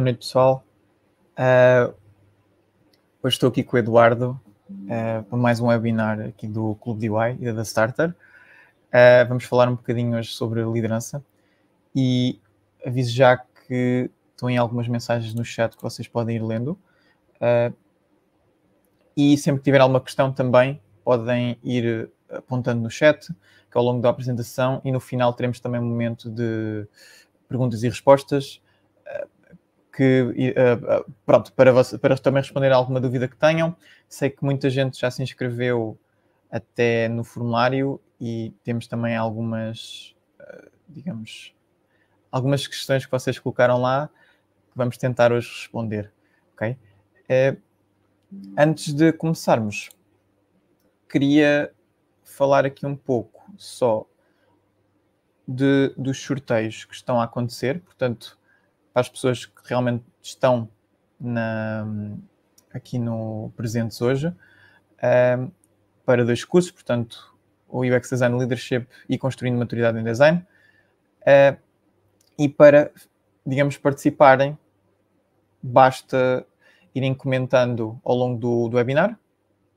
boa noite pessoal. Uh, hoje estou aqui com o Eduardo uh, para mais um webinar aqui do Clube DY e da Starter. Uh, vamos falar um bocadinho hoje sobre liderança e aviso já que estão em algumas mensagens no chat que vocês podem ir lendo. e sempre que tiver alguma questão também podem ir apontando no chat, que ao longo da apresentação e no final teremos também um momento de perguntas e respostas que, eh, eh, pronto, para, você, para também responder a alguma dúvida que tenham, sei que muita gente já se inscreveu até no formulário e temos também algumas, eh, digamos, algumas questões que vocês colocaram lá que vamos tentar hoje responder, ok? antes de começarmos, queria falar aqui um pouco só de, dos sorteios que estão a acontecer, portanto, as pessoas que realmente estão na, aqui no presentes hoje ehm, para dois cursos, portanto, o UX Design Leadership e Construindo Maturidade em Design, uh, e para, digamos, participarem, basta irem comentando ao longo do, do webinar,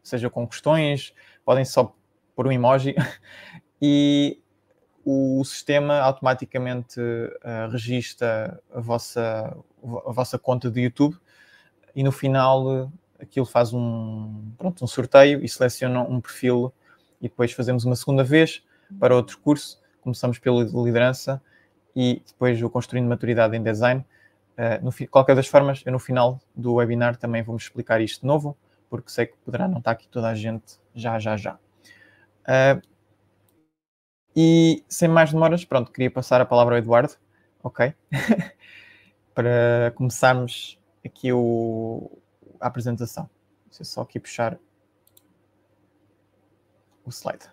seja com questões, podem só pôr um emoji, e o, sistema automaticamente uh, a vossa, a vossa conta de YouTube e no final eh, aquilo faz um, pronto, um sorteio e seleciona um perfil e depois fazemos uma segunda vez para outro curso. Começamos pela liderança e depois o construindo maturidade em design. Uh, no, qualquer das formas, eu no final do webinar também vamos explicar isto de novo, porque sei que poderá não estar aqui toda a gente já, já, já. Uh, e sem mais demoras, pronto, queria passar a palavra ao Eduardo, ok? Para começarmos aqui o, a apresentação. Deixa eu só aqui puxar o slide.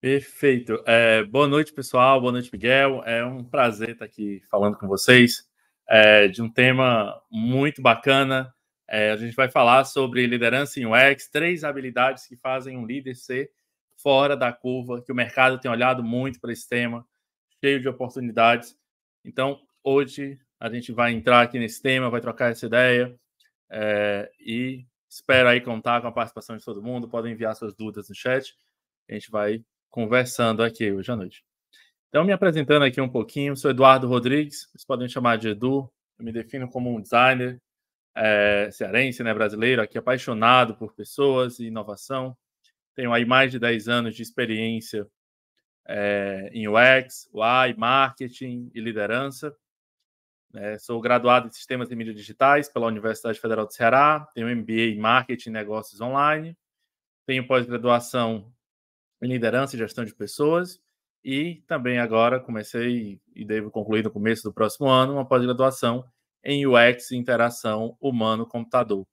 Perfeito. É, boa noite, pessoal. Boa noite, Miguel. É um prazer estar aqui falando com vocês é, de um tema muito bacana. É, a gente vai falar sobre liderança em UX, três habilidades que fazem um líder ser fora da curva, que o mercado tem olhado muito para esse tema, cheio de oportunidades. Então, hoje a gente vai entrar aqui nesse tema, vai trocar essa ideia é, e espero aí contar com a participação de todo mundo. Podem enviar suas dúvidas no chat. A gente vai conversando aqui hoje à noite. Então, me apresentando aqui um pouquinho, sou Eduardo Rodrigues, vocês podem chamar de Edu. Eu me defino como um designer é, cearense, né, brasileiro, aqui apaixonado por pessoas e inovação tenho aí mais de 10 anos de experiência é, em UX, UI, marketing e liderança. É, sou graduado em Sistemas e Mídias Digitais pela Universidade Federal do Ceará, tenho MBA em Marketing e Negócios Online, tenho pós-graduação em Liderança e Gestão de Pessoas e também agora comecei e devo concluir no começo do próximo ano uma pós-graduação em UX e Interação Humano-Computador.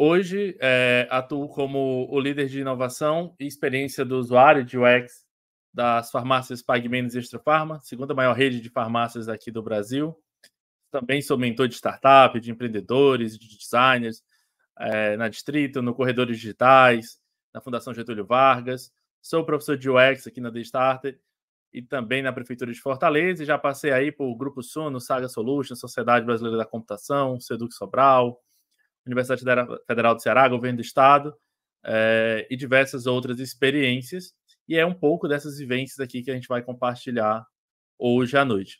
Hoje, é, atuo como o líder de inovação e experiência do usuário de UX das farmácias PagMenos e Extrafarma, segunda maior rede de farmácias aqui do Brasil. Também sou mentor de startup, de empreendedores, de designers, é, na Distrito, no Corredores Digitais, na Fundação Getúlio Vargas. Sou professor de UX aqui na The Starter e também na Prefeitura de Fortaleza. E já passei aí por Grupo Suno, Saga Solutions, Sociedade Brasileira da Computação, Seduc Sobral, Universidade Federal do Ceará, Governo do Estado é, e diversas outras experiências. E é um pouco dessas vivências aqui que a gente vai compartilhar hoje à noite.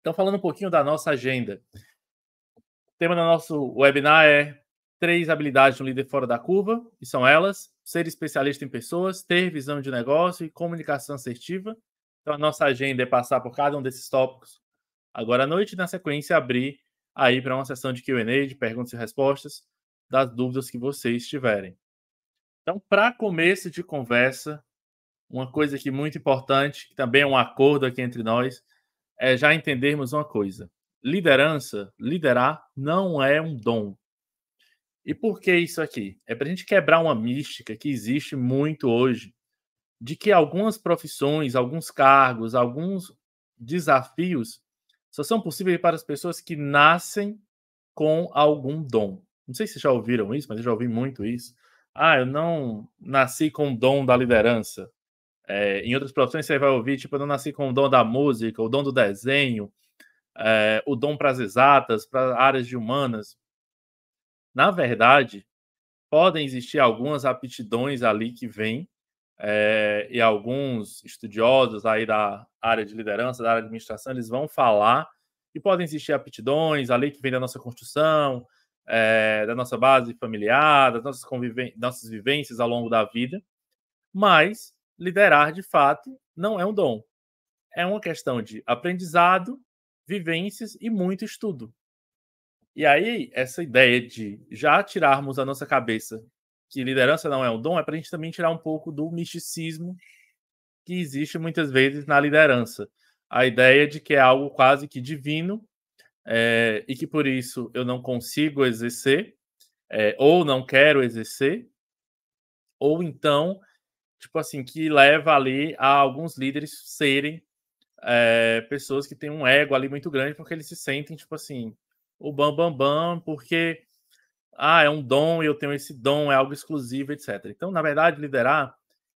Então, falando um pouquinho da nossa agenda. O tema do nosso webinar é Três habilidades de um líder fora da curva, e são elas: ser especialista em pessoas, ter visão de negócio e comunicação assertiva. Então, a nossa agenda é passar por cada um desses tópicos agora à noite e, na sequência, abrir aí para uma sessão de Q&A, de perguntas e respostas, das dúvidas que vocês tiverem. Então, para começo de conversa, uma coisa que muito importante, que também é um acordo aqui entre nós, é já entendermos uma coisa. Liderança, liderar não é um dom. E por que isso aqui? É para a gente quebrar uma mística que existe muito hoje, de que algumas profissões, alguns cargos, alguns desafios só são possíveis para as pessoas que nascem com algum dom. Não sei se já ouviram isso, mas eu já ouvi muito isso. Ah, eu não nasci com o dom da liderança. É, em outras profissões você vai ouvir, tipo, eu não nasci com o dom da música, o dom do desenho, é, o dom para as exatas, para áreas de humanas. Na verdade, podem existir algumas aptidões ali que vêm é, e alguns estudiosos aí da área de liderança, da área de administração, eles vão falar que podem existir aptidões, a lei que vem da nossa Constituição, é, eh, da nossa base familiar, das nossas, nossas vivências ao longo da vida, mas liderar de fato não é um dom. É uma questão de aprendizado, vivências e muito estudo. E aí, essa ideia de já tirarmos a nossa cabeça que liderança não é um dom, é para a gente também tirar um pouco do misticismo que existe muitas vezes na liderança. A ideia de que é algo quase que divino é, e que por isso eu não consigo exercer, é, ou não quero exercer, ou então, tipo assim, que leva ali a alguns líderes serem é, pessoas que têm um ego ali muito grande porque eles se sentem, tipo assim, o bam bam bam, porque ah, é um dom, eu tenho esse dom, é algo exclusivo, etc. Então, na verdade, liderar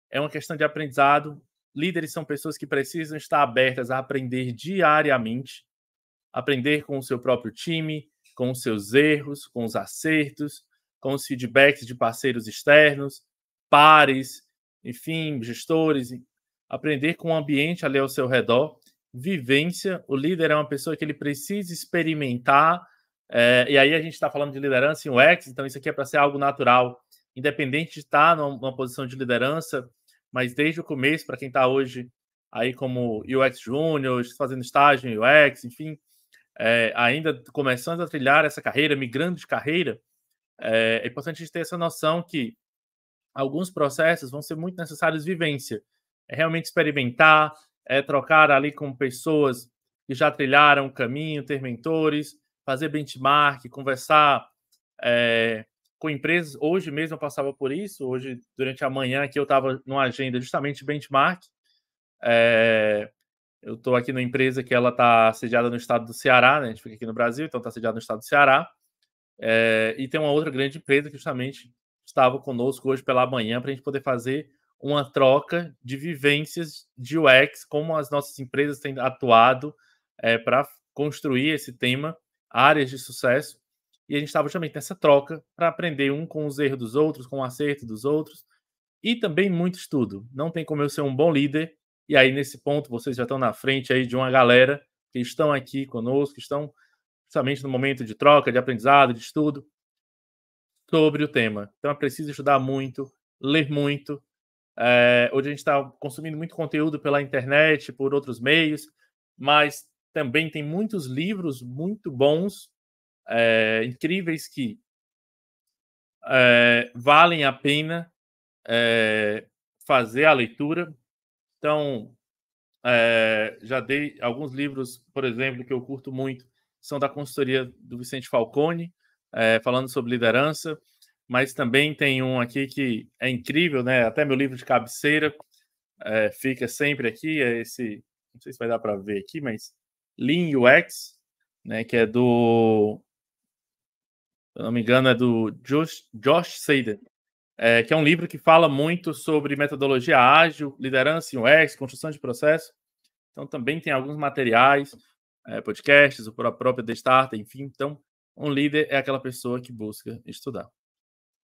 é uma questão de aprendizado. Líderes são pessoas que precisam estar abertas a aprender diariamente, aprender com o seu próprio time, com os seus erros, com os acertos, com os feedbacks de parceiros externos, pares, enfim, gestores, aprender com o ambiente ali ao seu redor, vivência. O líder é uma pessoa que ele precisa experimentar é, e aí a gente está falando de liderança em UX, então isso aqui é para ser algo natural, independente de estar tá numa, numa posição de liderança, mas desde o começo, para quem está hoje aí como UX Júnior, fazendo estágio em UX, enfim, é, ainda começando a trilhar essa carreira, migrando de carreira, é, é importante a gente ter essa noção que alguns processos vão ser muito necessários vivência. É realmente experimentar, é trocar ali com pessoas que já trilharam o caminho, ter mentores, fazer benchmark, conversar é, com empresas. Hoje mesmo eu passava por isso, hoje, durante a manhã, aqui eu estava numa agenda justamente benchmark. É, eu estou aqui numa empresa que ela está sediada no estado do Ceará, né? a gente fica aqui no Brasil, então está sediada no estado do Ceará. É, e tem uma outra grande empresa que justamente estava conosco hoje pela manhã para a gente poder fazer uma troca de vivências de UX, como as nossas empresas têm atuado é, para construir esse tema áreas de sucesso. E a gente estava justamente nessa troca para aprender um com os erros dos outros, com o acerto dos outros. E também muito estudo. Não tem como eu ser um bom líder. E aí, nesse ponto, vocês já estão na frente aí de uma galera que estão aqui conosco, que estão justamente no momento de troca, de aprendizado, de estudo sobre o tema. Então, é preciso estudar muito, ler muito. É, hoje a gente está consumindo muito conteúdo pela internet, por outros meios, mas também tem muitos livros muito bons, é, incríveis, que é, valem a pena é, fazer a leitura. Então, já dei alguns livros, por exemplo, que eu curto muito, são da consultoria do Vicente Falcone, falando sobre liderança, mas também tem um aqui que é incrível, né? Até meu livro de cabeceira fica sempre aqui, é esse, não sei se vai dar para ver aqui, mas Lean UX, né, que é do, se não me engano, é do Josh, Josh Seiden, é, que é um livro que fala muito sobre metodologia ágil, liderança em UX, construção de processo. Então, também tem alguns materiais, é, podcasts, o próprio The Starter, enfim. Então, um líder é aquela pessoa que busca estudar.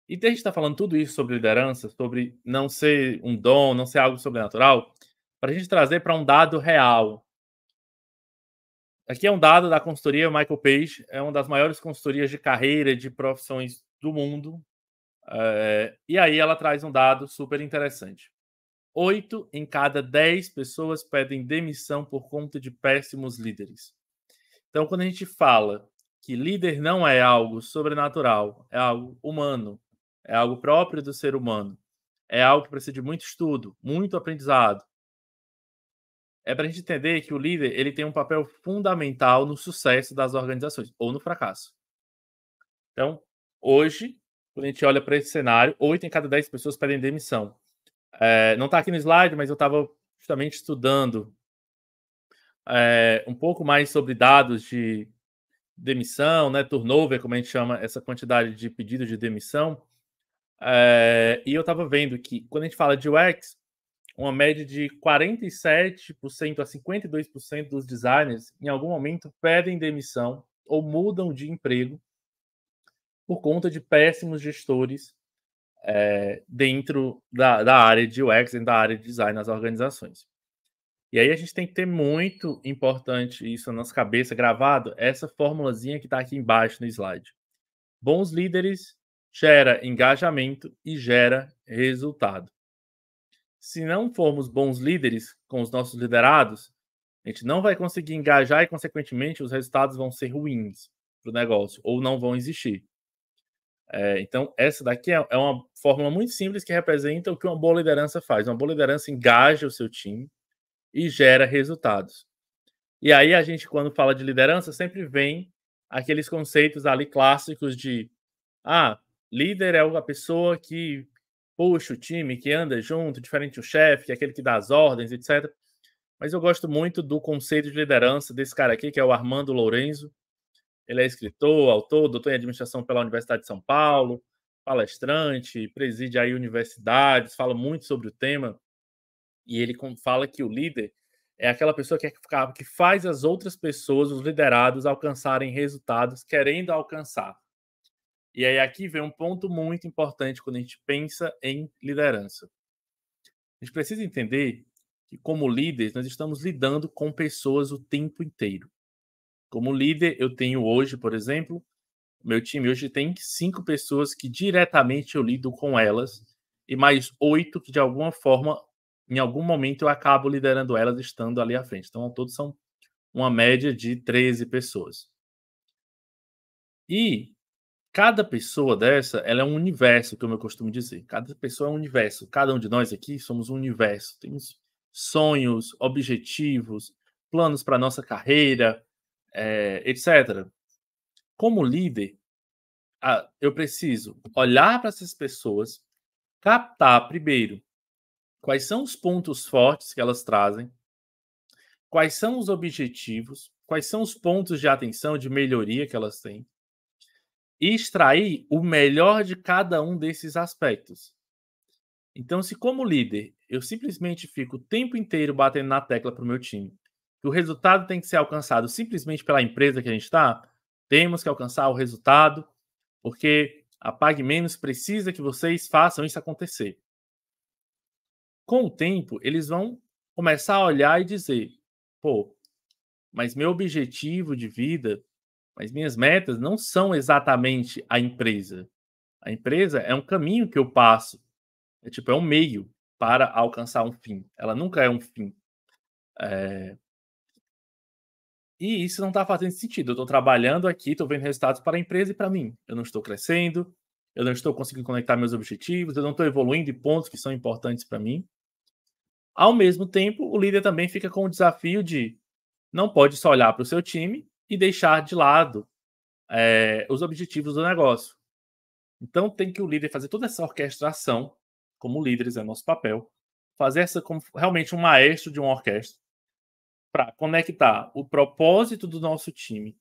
E desde que está falando tudo isso sobre liderança, sobre não ser um dom, não ser algo sobrenatural, para a gente trazer para um dado real, Aqui é um dado da consultoria Michael Page, é uma das maiores consultorias de carreira de profissões do mundo. É, e aí ela traz um dado super interessante. Oito em cada dez pessoas pedem demissão por conta de péssimos líderes. Então, quando a gente fala que líder não é algo sobrenatural, é algo humano, é algo próprio do ser humano, é algo que precisa de muito estudo, muito aprendizado, é para a gente entender que o líder ele tem um papel fundamental no sucesso das organizações ou no fracasso. Então, hoje, quando a gente olha para esse cenário, 8 em cada 10 pessoas pedem demissão. É, não está aqui no slide, mas eu estava justamente estudando é, um pouco mais sobre dados de demissão, né, turnover, como a gente chama essa quantidade de pedidos de demissão. É, e eu estava vendo que quando a gente fala de UX, uma média de 47% a 52% dos designers, em algum momento, pedem demissão ou mudam de emprego por conta de péssimos gestores é, dentro da, da, área de UX, dentro da área de design nas organizações. E aí a gente tem que ter muito importante isso na nossa cabeça gravado, essa formulazinha que está aqui embaixo no slide. Bons líderes gera engajamento e gera resultado se não formos bons líderes com os nossos liderados, a gente não vai conseguir engajar e, consequentemente, os resultados vão ser ruins para o negócio ou não vão existir. É, então, essa daqui é, é, uma fórmula muito simples que representa o que uma boa liderança faz. Uma boa liderança engaja o seu time e gera resultados. E aí, a gente, quando fala de liderança, sempre vem aqueles conceitos ali clássicos de: ah, líder é a pessoa que puxa o time, que anda junto, diferente do chefe, que é aquele que dá as ordens, etc. Mas eu gosto muito do conceito de liderança desse cara aqui, que é o Armando Lourenço. Ele é escritor, autor, doutor em administração pela Universidade de São Paulo, palestrante, preside aí universidades, fala muito sobre o tema. E ele fala que o líder é aquela pessoa que, é, que faz as outras pessoas, os liderados, alcançarem resultados querendo alcançar. E aí aqui vem um ponto muito importante quando a gente pensa em liderança. A gente precisa entender que como líderes nós estamos lidando com pessoas o tempo inteiro. Como líder, eu tenho hoje, por exemplo, meu time hoje tem cinco pessoas que diretamente eu lido com elas e mais oito que de alguma forma, em algum momento eu acabo liderando elas estando ali à frente. Então, ao todo são uma média de 13 pessoas. E Cada pessoa dessa, ela é um universo, como eu costumo dizer. Cada pessoa é um universo. Cada um de nós aqui somos um universo. Temos sonhos, objetivos, planos para nossa carreira, é, eh, etc. Como líder, eu preciso olhar para essas pessoas, captar primeiro quais são os pontos fortes que elas trazem, quais são os objetivos, quais são os pontos de atenção, de melhoria que elas têm, e extrair o melhor de cada um desses aspectos. Então, se como líder eu simplesmente fico o tempo inteiro batendo na tecla para o meu time que o resultado tem que ser alcançado simplesmente pela empresa que a gente está, temos que alcançar o resultado, porque a Pague Menos precisa que vocês façam isso acontecer. Com o tempo, eles vão começar a olhar e dizer: pô, mas meu objetivo de vida mas minhas metas não são exatamente a empresa. A empresa é um caminho que eu passo. É tipo, é um meio para alcançar um fim. Ela nunca é um fim. É... E isso não está fazendo sentido. Eu estou trabalhando aqui, estou vendo resultados para a empresa e para mim. Eu não estou crescendo, eu não estou conseguindo conectar meus objetivos, eu não estou evoluindo em pontos que são importantes para mim. Ao mesmo tempo, o líder também fica com o desafio de não pode só olhar para o seu time e deixar de lado é, os objetivos do negócio. Então tem que o líder fazer toda essa orquestração, como líderes é nosso papel, fazer essa como realmente um maestro de uma orquestra para conectar o propósito do nosso time,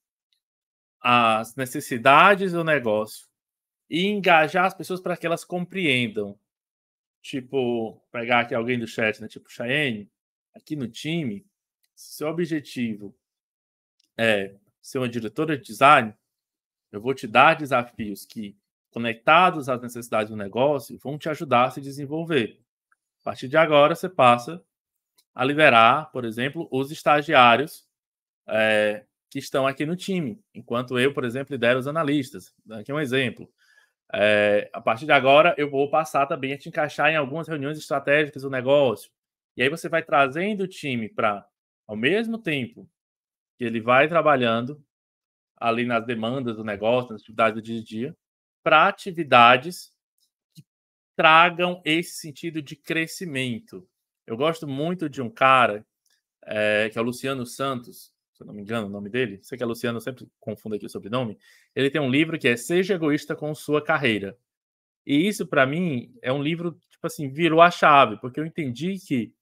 as necessidades do negócio e engajar as pessoas para que elas compreendam. Tipo, pegar aqui alguém do chat, né? Tipo, Cheyenne, aqui no time, seu objetivo é, ser uma diretora de design, eu vou te dar desafios que, conectados às necessidades do negócio, vão te ajudar a se desenvolver. A partir de agora, você passa a liberar, por exemplo, os estagiários é, que estão aqui no time, enquanto eu, por exemplo, lidero os analistas. Aqui é um exemplo. É, a partir de agora, eu vou passar também a te encaixar em algumas reuniões estratégicas do negócio. E aí você vai trazendo o time para, ao mesmo tempo, que ele vai trabalhando ali nas demandas do negócio, nas atividades do dia a dia, para atividades que tragam esse sentido de crescimento. Eu gosto muito de um cara é, que é o Luciano Santos, se eu não me engano o nome dele, sei que é Luciano, sempre confundo aqui o sobrenome. Ele tem um livro que é Seja Egoísta com Sua Carreira. E isso, para mim, é um livro, tipo assim, virou a chave, porque eu entendi que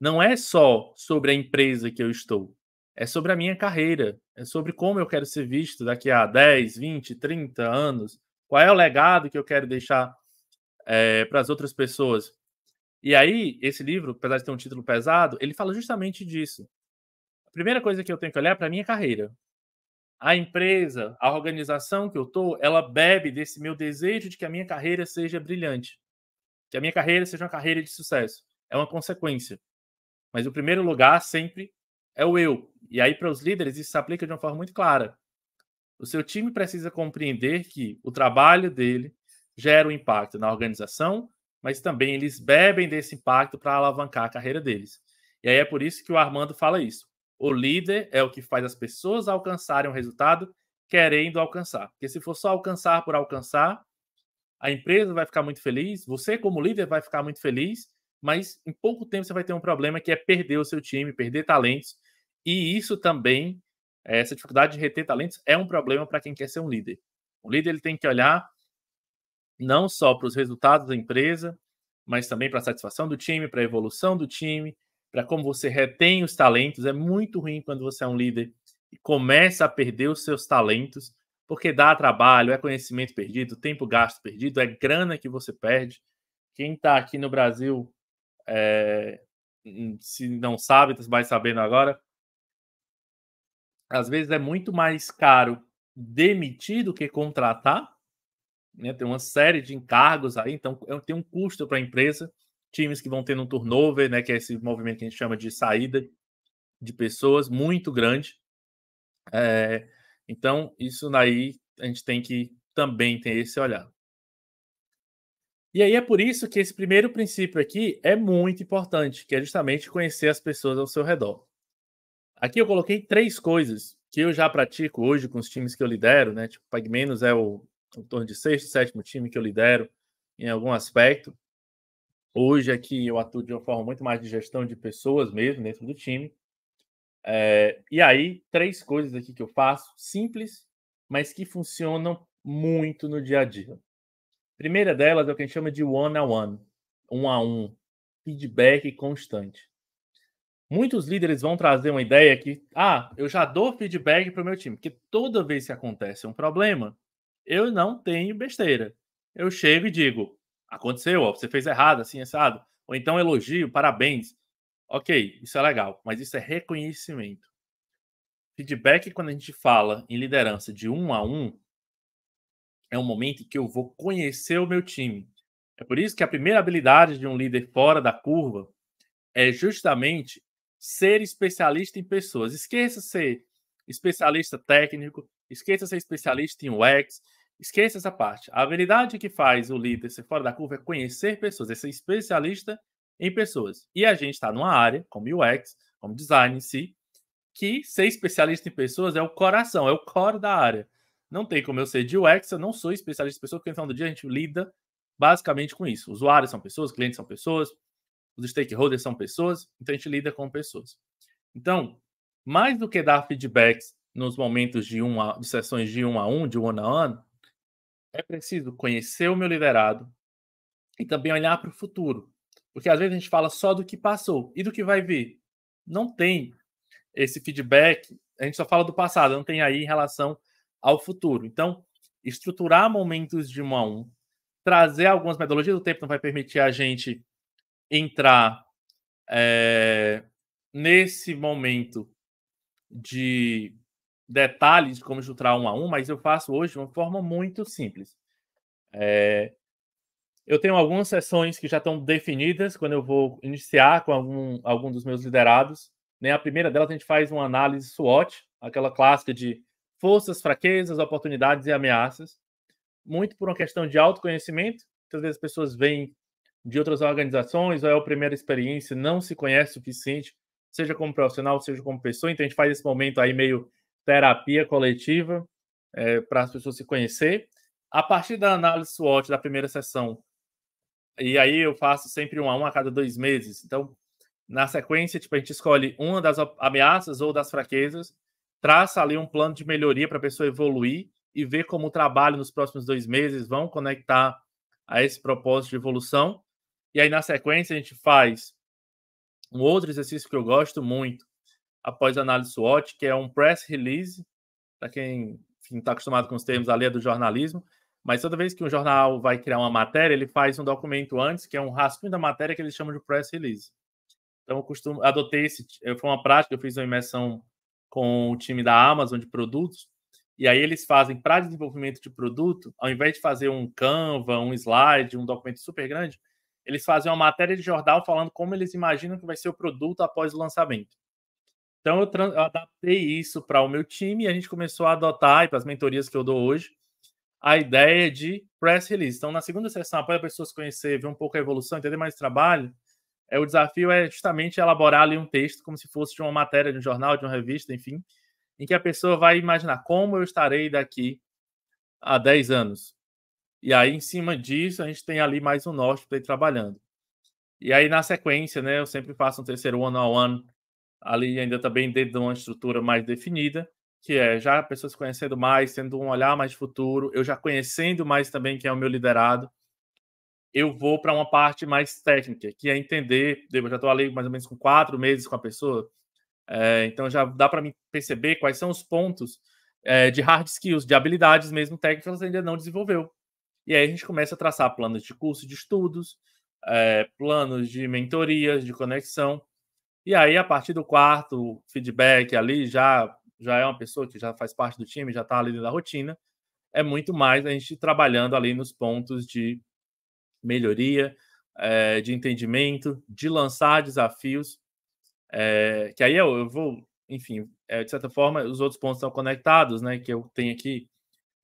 não é só sobre a empresa que eu estou, é sobre a minha carreira, é sobre como eu quero ser visto daqui a 10, 20, 30 anos, qual é o legado que eu quero deixar é, para as outras pessoas. E aí, esse livro, apesar de ter um título pesado, ele fala justamente disso. A primeira coisa que eu tenho que olhar é para a minha carreira. A empresa, a organização que eu estou, ela bebe desse meu desejo de que a minha carreira seja brilhante. Que a minha carreira seja uma carreira de sucesso. É uma consequência. Mas o primeiro lugar sempre é o eu. E aí, para os líderes, isso se aplica de uma forma muito clara. O seu time precisa compreender que o trabalho dele gera um impacto na organização, mas também eles bebem desse impacto para alavancar a carreira deles. E aí é por isso que o Armando fala isso. O líder é o que faz as pessoas alcançarem um resultado querendo alcançar. Porque se for só alcançar por alcançar, a empresa vai ficar muito feliz, você, como líder, vai ficar muito feliz, mas em pouco tempo você vai ter um problema que é perder o seu time, perder talentos e isso também, eh, essa dificuldade de reter talentos, é um problema para quem quer ser um líder. O líder ele tem que olhar não só para os resultados da empresa, mas também para a satisfação do time, para a evolução do time, para como você retém os talentos. É muito ruim quando você é um líder e começa a perder os seus talentos, porque dá trabalho, é conhecimento perdido, tempo gasto perdido, é grana que você perde. Quem está aqui no Brasil, é, se não sabe, vai sabendo agora, às vezes é muito mais caro demitir do que contratar. Né? Tem uma série de encargos aí, então é tem um custo para a empresa. Times que vão tendo um turnover, né? que é esse movimento que a gente chama de saída de pessoas, muito grande. É, então, isso daí a gente tem que também ter esse olhar. E aí é por isso que esse primeiro princípio aqui é muito importante, que é justamente conhecer as pessoas ao seu redor. Aqui eu coloquei três coisas que eu já pratico hoje com os times que eu lidero, né? Tipo, PagMenos é o em torno de sexto, sétimo time que eu lidero em algum aspecto. Hoje aqui eu atuo de uma forma muito mais de gestão de pessoas mesmo dentro do time. É, e aí, três coisas aqui que eu faço, simples, mas que funcionam muito no dia a dia. Primeira delas é o que a gente chama de one-on-one, -on -one, um a um, feedback constante. Muitos líderes vão trazer uma ideia que, ah, eu já dou feedback para o meu time, Que toda vez que acontece um problema, eu não tenho besteira. Eu chego e digo, aconteceu, ó, você fez errado, assim, assado. Ou então elogio, parabéns. Ok, isso é legal, mas isso é reconhecimento. Feedback, quando a gente fala em liderança de um a um, é um momento que eu vou conhecer o meu time. É por isso que a primeira habilidade de um líder fora da curva é justamente ser especialista em pessoas. Esqueça ser especialista técnico, esqueça ser especialista em UX, esqueça essa parte. A habilidade que faz o líder ser fora da curva é conhecer pessoas, é ser especialista em pessoas. E a gente está numa área, como UX, como design em si, que ser especialista em pessoas é o coração, é o core da área. Não tem como eu ser de UX, eu não sou especialista em pessoas, porque no final do dia a gente lida basicamente com isso. Usuários são pessoas, clientes são pessoas, os stakeholders são pessoas, então a gente lida com pessoas. Então, mais do que dar feedbacks nos momentos de, uma, de sessões de um a um, de one a one, é preciso conhecer o meu liderado e também olhar para o futuro. Porque às vezes a gente fala só do que passou e do que vai vir. Não tem esse feedback, a gente só fala do passado, não tem aí em relação ao futuro. Então, estruturar momentos de um a um, trazer algumas metodologias, do tempo não vai permitir a gente entrar é, nesse momento de detalhes de como estruturar um a um, mas eu faço hoje de uma forma muito simples. É, eu tenho algumas sessões que já estão definidas quando eu vou iniciar com algum, algum dos meus liderados. Né? A primeira delas, a gente faz uma análise SWOT, aquela clássica de forças, fraquezas, oportunidades e ameaças. Muito por uma questão de autoconhecimento. Muitas vezes as pessoas veem de outras organizações, ou é a primeira experiência, não se conhece o suficiente, seja como profissional, seja como pessoa. Então a gente faz esse momento aí meio terapia coletiva é, para as pessoas se conhecer. A partir da análise SWOT da primeira sessão, e aí eu faço sempre um a um a cada dois meses. Então, na sequência, tipo, a gente escolhe uma das ameaças ou das fraquezas, traça ali um plano de melhoria para a pessoa evoluir e ver como o trabalho nos próximos dois meses vão conectar a esse propósito de evolução. E aí, na sequência, a gente faz um outro exercício que eu gosto muito após a análise SWOT, que é um press release, para quem está acostumado com os termos ali é do jornalismo, mas toda vez que um jornal vai criar uma matéria, ele faz um documento antes, que é um rascunho da matéria que eles chamam de press release. Então, eu costumo, adotei esse, eh, foi uma prática, eu fiz uma imersão com o time da Amazon de produtos, e aí eles fazem para desenvolvimento de produto, ao invés de fazer um Canva, um slide, um documento super grande, eles fazem uma matéria de jornal falando como eles imaginam que vai ser o produto após o lançamento. Então eu, eu adaptei isso para o meu time e a gente começou a adotar, e para as mentorias que eu dou hoje, a ideia de press release. Então, na segunda sessão, para as pessoas conhecer, ver um pouco a evolução, entender mais o trabalho, é, o desafio é justamente elaborar ali um texto como se fosse de uma matéria, de um jornal, de uma revista, enfim, em que a pessoa vai imaginar como eu estarei daqui a 10 anos. E aí, em cima disso, a gente tem ali mais um norte para ir trabalhando. E aí, na sequência, né, eu sempre faço um terceiro one-on-one, -on -one, ali ainda também dentro de uma estrutura mais definida, que é já pessoas conhecendo mais, tendo um olhar mais futuro, eu já conhecendo mais também quem é o meu liderado. Eu vou para uma parte mais técnica, que é entender. Eu já estou ali mais ou menos com quatro meses com a pessoa, é, então já dá para perceber quais são os pontos é, de hard skills, de habilidades mesmo técnicas que ela ainda não desenvolveu. E aí a gente começa a traçar planos de curso de estudos, é, planos de mentorias, de conexão. E aí, a partir do quarto feedback ali, já, já é uma pessoa que já faz parte do time, já está ali na rotina. É muito mais a gente trabalhando ali nos pontos de melhoria, é, de entendimento, de lançar desafios. É, que aí eu, eu vou, enfim, de certa forma, os outros pontos estão conectados, né? Que eu tenho aqui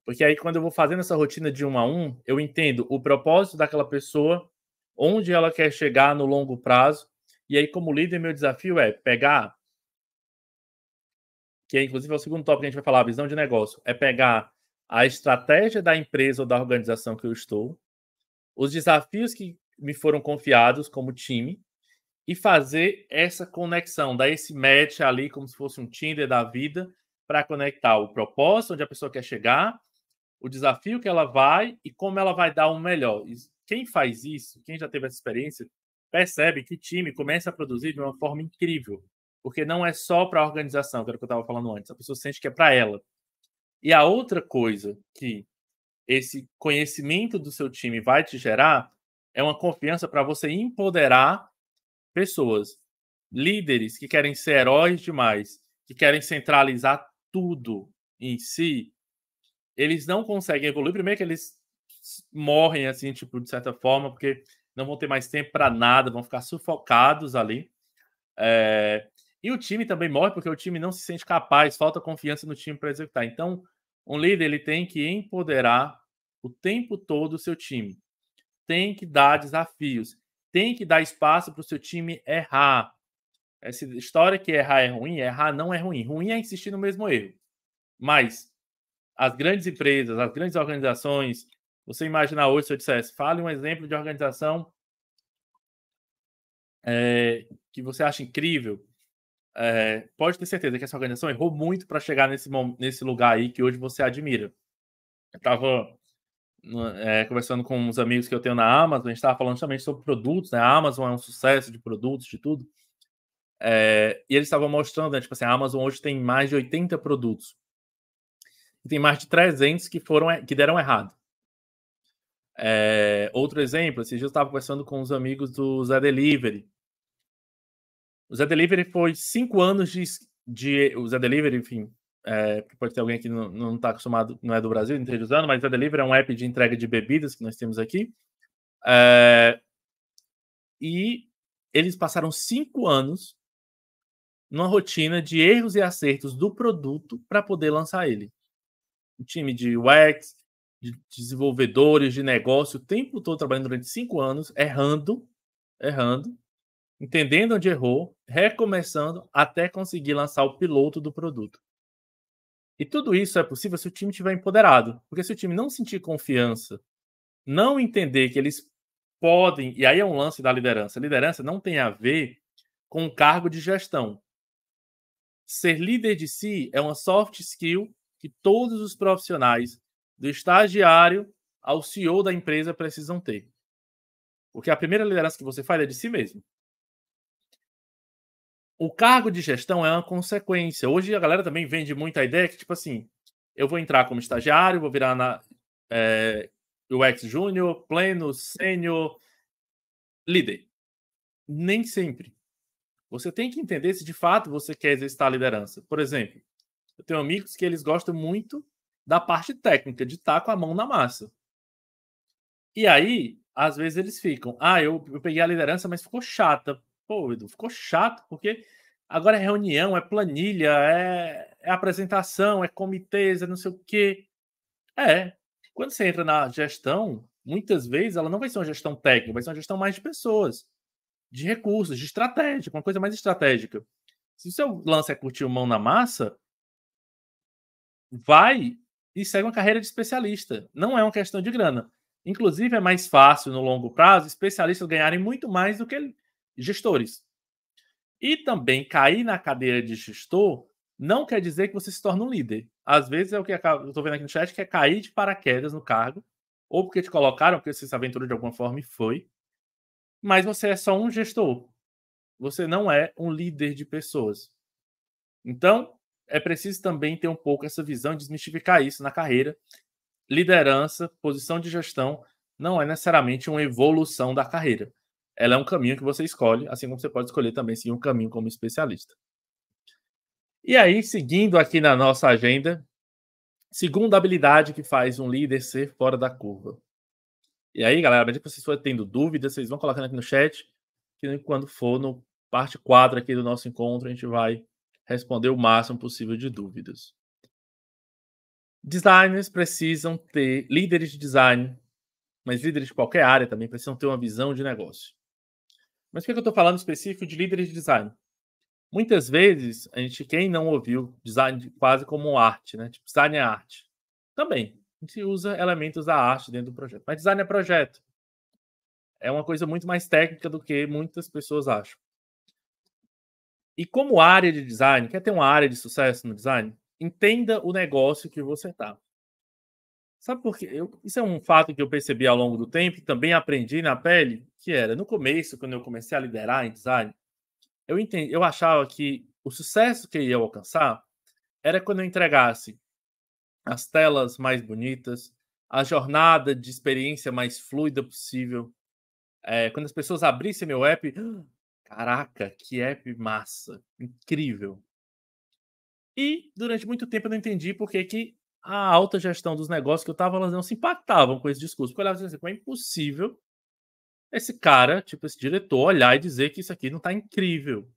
porque aí, quando eu vou fazendo essa rotina de um a um, eu entendo o propósito daquela pessoa, onde ela quer chegar no longo prazo. E aí, como líder, meu desafio é pegar. Que é, inclusive é o segundo tópico que a gente vai falar, a visão de negócio. É pegar a estratégia da empresa ou da organização que eu estou, os desafios que me foram confiados como time, e fazer essa conexão, dar esse match ali, como se fosse um Tinder da vida, para conectar o propósito, onde a pessoa quer chegar, o desafio que ela vai e como ela vai dar o melhor. quem faz isso, quem já teve essa experiência, percebe que time começa a produzir de uma forma incrível. Porque não é só para a organização, que era o que eu estava falando antes. A pessoa sente que é para ela. E a outra coisa que esse conhecimento do seu time vai te gerar é uma confiança para você empoderar pessoas, líderes que querem ser heróis demais, que querem centralizar tudo em si eles não conseguem evoluir. Primeiro que eles morrem, assim, tipo, de certa forma, porque não vão ter mais tempo para nada, vão ficar sufocados ali. É... E o time também morre porque o time não se sente capaz, falta confiança no time para executar. Então, um líder ele tem que empoderar o tempo todo o seu time, tem que dar desafios, tem que dar espaço para o seu time errar. Essa história que errar é ruim, errar não é ruim. Ruim é insistir no mesmo erro. Mas as grandes empresas, as grandes organizações. Você imaginar hoje, se eu dissesse, fale um exemplo de organização é, que você acha incrível. É, pode ter certeza que essa organização errou muito para chegar nesse, nesse lugar aí que hoje você admira. Eu estava é, eh, conversando com uns amigos que eu tenho na Amazon, a gente estava falando justamente sobre produtos, né? A Amazon é um sucesso de produtos, de tudo. É, e eles estavam mostrando, né, tipo assim, a Amazon hoje tem mais de 80 produtos tem mais de 300 que foram que deram errado. É, outro exemplo, esse dia eu estava conversando com os amigos do Zé Delivery. O Zé Delivery foi cinco anos de, de o Zé Delivery, enfim, é, pode ter alguém que não está acostumado, não é do Brasil, não está usando, mas o Zé Delivery é um app de entrega de bebidas que nós temos aqui. É, e eles passaram cinco anos numa rotina de erros e acertos do produto para poder lançar ele um time de UX, de desenvolvedores, de negócio, o tempo todo trabalhando durante cinco anos, errando, errando, entendendo onde errou, recomeçando até conseguir lançar o piloto do produto. E tudo isso é possível se o time estiver empoderado, porque se o time não sentir confiança, não entender que eles podem, e aí é um lance da liderança. A liderança não tem a ver com o cargo de gestão. Ser líder de si é uma soft skill que todos os profissionais, do estagiário ao CEO da empresa, precisam ter. Porque a primeira liderança que você faz é de si mesmo. O cargo de gestão é uma consequência. Hoje a galera também vende muito a ideia que, tipo assim, eu vou entrar como estagiário, vou virar na é, eh, UX Júnior, pleno, sênior, líder. Nem sempre. Você tem que entender se de fato você quer exercitar a liderança. Por exemplo, eu tenho amigos que eles gostam muito da parte técnica, de estar tá com a mão na massa. E aí, às vezes eles ficam, ah, eu, eu peguei a liderança, mas ficou chata. Pô, Edu, ficou chato, porque agora é reunião, é planilha, é, é apresentação, é comitês, é não sei o quê. É. Quando você entra na gestão, muitas vezes ela não vai ser uma gestão técnica, vai ser uma gestão mais de pessoas, de recursos, de estratégia, uma coisa mais estratégica. Se o seu lance é curtir o mão na massa, vai e segue uma carreira de especialista. Não é uma questão de grana. Inclusive, é mais fácil no longo prazo especialistas ganharem muito mais do que gestores. E também cair na cadeira de gestor não quer dizer que você se torna um líder. Às vezes é o que eu estou vendo aqui no chat, que é cair de paraquedas no cargo, ou porque te colocaram, porque você se aventurou de alguma forma e foi. Mas você é só um gestor. Você não é um líder de pessoas. Então, é preciso também ter um pouco essa visão, desmistificar isso na carreira. Liderança, posição de gestão, não é necessariamente uma evolução da carreira. Ela é um caminho que você escolhe, assim como você pode escolher também seguir um caminho como especialista. E aí, seguindo aqui na nossa agenda, segunda habilidade que faz um líder ser fora da curva. E aí, galera, mesmo que vocês forem tendo dúvidas, vocês vão colocando aqui no chat, que quando for no parte 4 aqui do nosso encontro, a gente vai responder o máximo possível de dúvidas. Designers precisam ter, líderes de design, mas líderes de qualquer área também precisam ter uma visão de negócio. Mas por que, é que eu estou falando específico de líderes de design? Muitas vezes, a gente, quem não ouviu, design quase como arte, né? Tipo, design é arte. Também, a gente usa elementos da arte dentro do projeto. Mas design é projeto. É uma coisa muito mais técnica do que muitas pessoas acham. E como área de design, quer ter uma área de sucesso no design? Entenda o negócio que você está. Sabe por quê? Eu, isso é um fato que eu percebi ao longo do tempo e também aprendi na pele, que era no começo, quando eu comecei a liderar em design, eu, entendi, eu achava que o sucesso que eu ia alcançar era quando eu entregasse as telas mais bonitas, a jornada de experiência mais fluida possível. É, quando as pessoas abrissem meu app, Caraca, que app massa. Incrível. E durante muito tempo eu não entendi por que, que a alta gestão dos negócios que eu estava, lançando se impactavam com esse discurso. Porque eu olhava assim, como é impossível esse cara, tipo esse diretor, olhar e dizer que isso aqui não está incrível.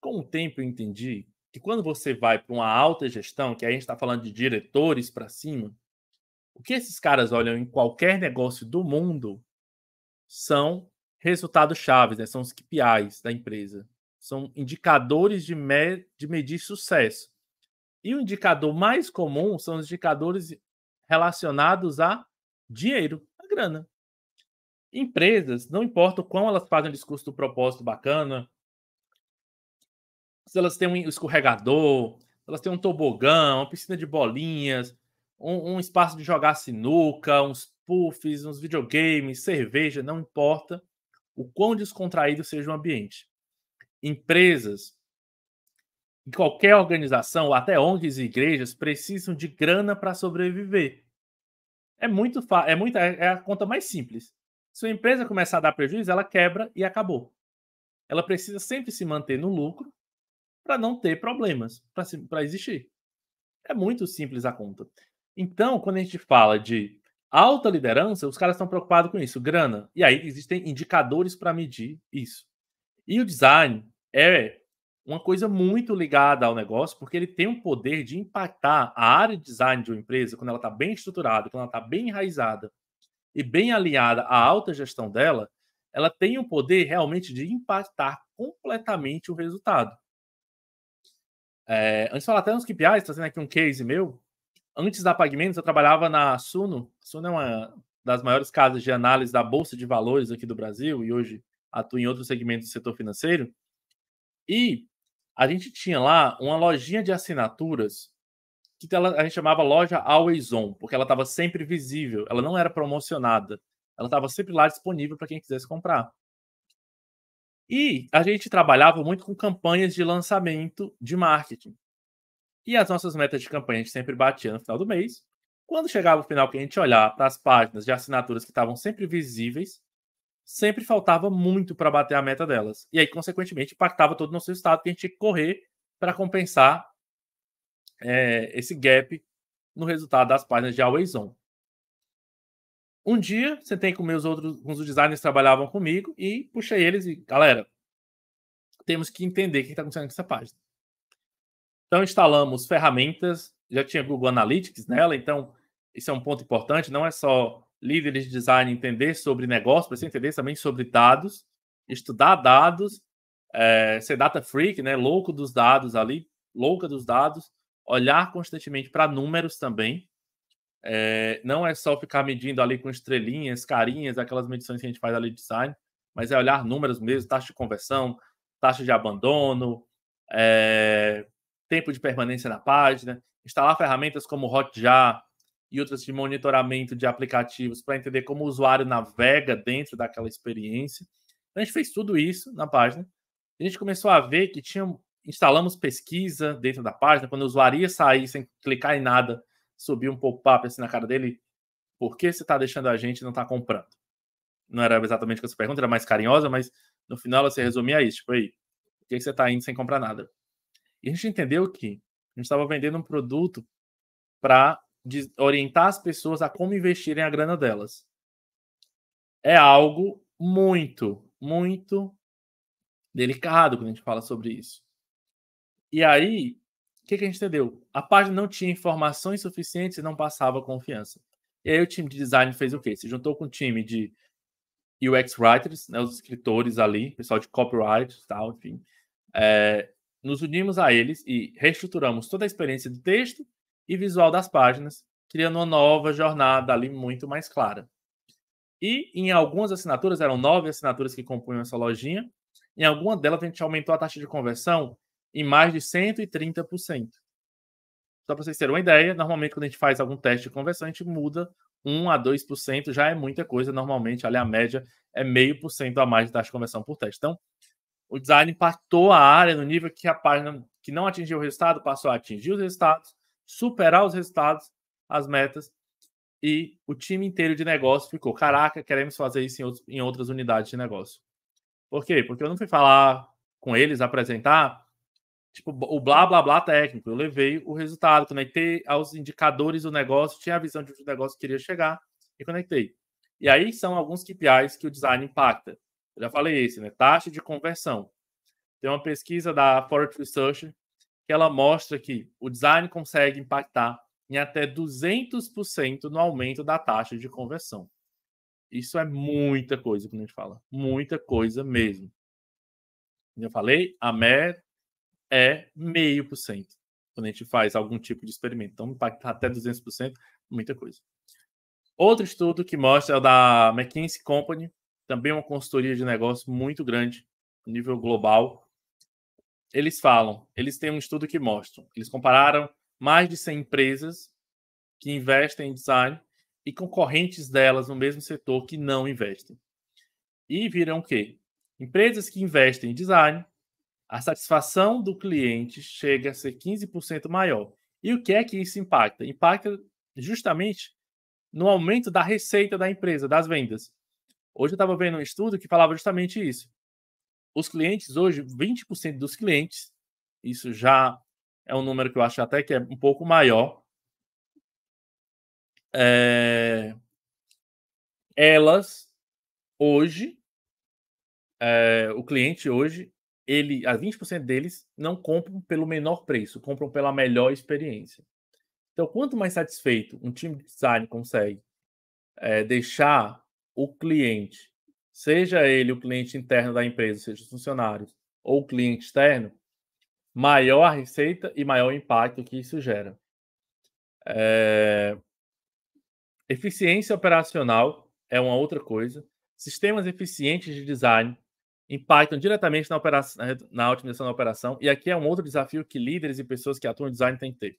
Com o tempo eu entendi que quando você vai para uma alta gestão, que aí a gente está falando de diretores para cima, o que esses caras olham em qualquer negócio do mundo são resultados chaves, né? São os KPIs da empresa. São indicadores de, me de medir sucesso. E o indicador mais comum são os indicadores relacionados a dinheiro, a grana. Empresas, não importa o quão elas fazem o discurso do propósito bacana, se elas têm um escorregador, se elas têm um tobogã, uma piscina de bolinhas, um, um espaço de jogar sinuca, uns puffs, uns videogames, cerveja, não importa o quão descontraído seja o ambiente. Empresas, qualquer organização, até ONGs e igrejas, precisam de grana para sobreviver. É muito é muito é, é a conta mais simples. Se a empresa começar a dar prejuízo, ela quebra e acabou. Ela precisa sempre se manter no lucro para não ter problemas, para existir. É muito simples a conta. Então, quando a gente fala de alta liderança, os caras estão preocupados com isso, grana. E aí existem indicadores para medir isso. E o design é uma coisa muito ligada ao negócio, porque ele tem um poder de impactar a área de design de uma empresa quando ela está bem estruturada, quando ela está bem enraizada e bem alinhada à alta gestão dela, ela tem um poder realmente de impactar completamente o resultado. É, antes de falar até nos KPIs, trazendo aqui um case meu, Antes da Pagamentos, eu trabalhava na Suno. A Suno é uma das maiores casas de análise da Bolsa de Valores aqui do Brasil e hoje atua em outros segmentos do setor financeiro. E a gente tinha lá uma lojinha de assinaturas que a gente chamava loja Always On, porque ela estava sempre visível, ela não era promocionada, ela estava sempre lá disponível para quem quisesse comprar. E a gente trabalhava muito com campanhas de lançamento de marketing. E as nossas metas de campanha a gente sempre batia no final do mês. Quando chegava o final que a gente olhava para as páginas de assinaturas que estavam sempre visíveis, sempre faltava muito para bater a meta delas. E aí, consequentemente, impactava todo o nosso resultado, que a gente tinha que correr para compensar é, esse gap no resultado das páginas de Always On. Um dia, sentei com meus outros com os designers que trabalhavam comigo e puxei eles e, galera, temos que entender o que está acontecendo com essa página. Então, instalamos ferramentas, já tinha Google Analytics nela, então isso é um ponto importante, não é só líderes de design entender sobre negócio, precisa entender também sobre dados, estudar dados, é, ser data freak, né, louco dos dados ali, louca dos dados, olhar constantemente para números também, é, não é só ficar medindo ali com estrelinhas, carinhas, aquelas medições que a gente faz ali de design, mas é olhar números mesmo, taxa de conversão, taxa de abandono, é, tempo de permanência na página, instalar ferramentas como Hotjar e outras de monitoramento de aplicativos para entender como o usuário navega dentro daquela experiência. Então, a gente fez tudo isso na página. A gente começou a ver que tinha, instalamos pesquisa dentro da página. Quando o usuário ia sair sem clicar em nada, subir um pop-up assim na cara dele. Por que você está deixando a gente e não está comprando? Não era exatamente essa pergunta, era mais carinhosa, mas no final ela se resumia a isso. Tipo, aí, por que você está indo sem comprar nada? E a gente entendeu que a gente estava vendendo um produto para orientar as pessoas a como investirem a grana delas. É algo muito, muito delicado quando a gente fala sobre isso. E aí, o que, que, a gente entendeu? A página não tinha informações suficientes e não passava confiança. E aí o time de design fez o quê? Se juntou com o time de UX writers, né, os escritores ali, pessoal de copyright e tal, enfim, é, nos unimos a eles e reestruturamos toda a experiência do texto e visual das páginas, criando uma nova jornada ali muito mais clara. E em algumas assinaturas, eram nove assinaturas que compunham essa lojinha, em alguma delas a gente aumentou a taxa de conversão em mais de 130%. Só para vocês terem uma ideia, normalmente quando a gente faz algum teste de conversão, a gente muda 1 a 2%, já é muita coisa, normalmente ali a média é meio por cento a mais de taxa de conversão por teste. Então, o design impactou a área no nível que a página que não atingiu o resultado passou a atingir os resultados, superar os resultados, as metas, e o time inteiro de negócio ficou: caraca, queremos fazer isso em, outros, em outras unidades de negócio. Por quê? Porque eu não fui falar com eles, apresentar, tipo, o blá blá blá técnico. Eu levei o resultado, conectei aos indicadores do negócio, tinha a visão de onde o negócio queria chegar e conectei. E aí são alguns KPIs que o design impacta. Eu já falei isso, né? Taxa de conversão. Tem uma pesquisa da Forest Research que ela mostra que o design consegue impactar em até 200% no aumento da taxa de conversão. Isso é muita coisa que a gente fala, muita coisa mesmo. Eu falei, a MER é meio por cento quando a gente faz algum tipo de experimento. Então, impactar até 200%, muita coisa. Outro estudo que mostra é o da McKinsey Company, também uma consultoria de negócio muito grande, nível global. Eles falam, eles têm um estudo que mostra, eles compararam mais de 100 empresas que investem em design e concorrentes delas no mesmo setor que não investem. E viram que empresas que investem em design, a satisfação do cliente chega a ser 15% maior. E o que é que isso impacta? Impacta justamente no aumento da receita da empresa, das vendas. Hoje eu estava vendo um estudo que falava justamente isso. Os clientes, hoje, 20% dos clientes, isso já é um número que eu acho até que é um pouco maior, é... elas hoje, é... o cliente hoje, ele, a 20% deles não compram pelo menor preço, compram pela melhor experiência. Então, quanto mais satisfeito um time de design consegue é, deixar o cliente, seja ele o cliente interno da empresa, seja os funcionários, ou o cliente externo, maior a receita e maior o impacto que isso gera. É... Eficiência operacional é uma outra coisa. Sistemas eficientes de design impactam diretamente na, operação, na otimização da operação. E aqui é um outro desafio que líderes e pessoas que atuam em design têm que ter.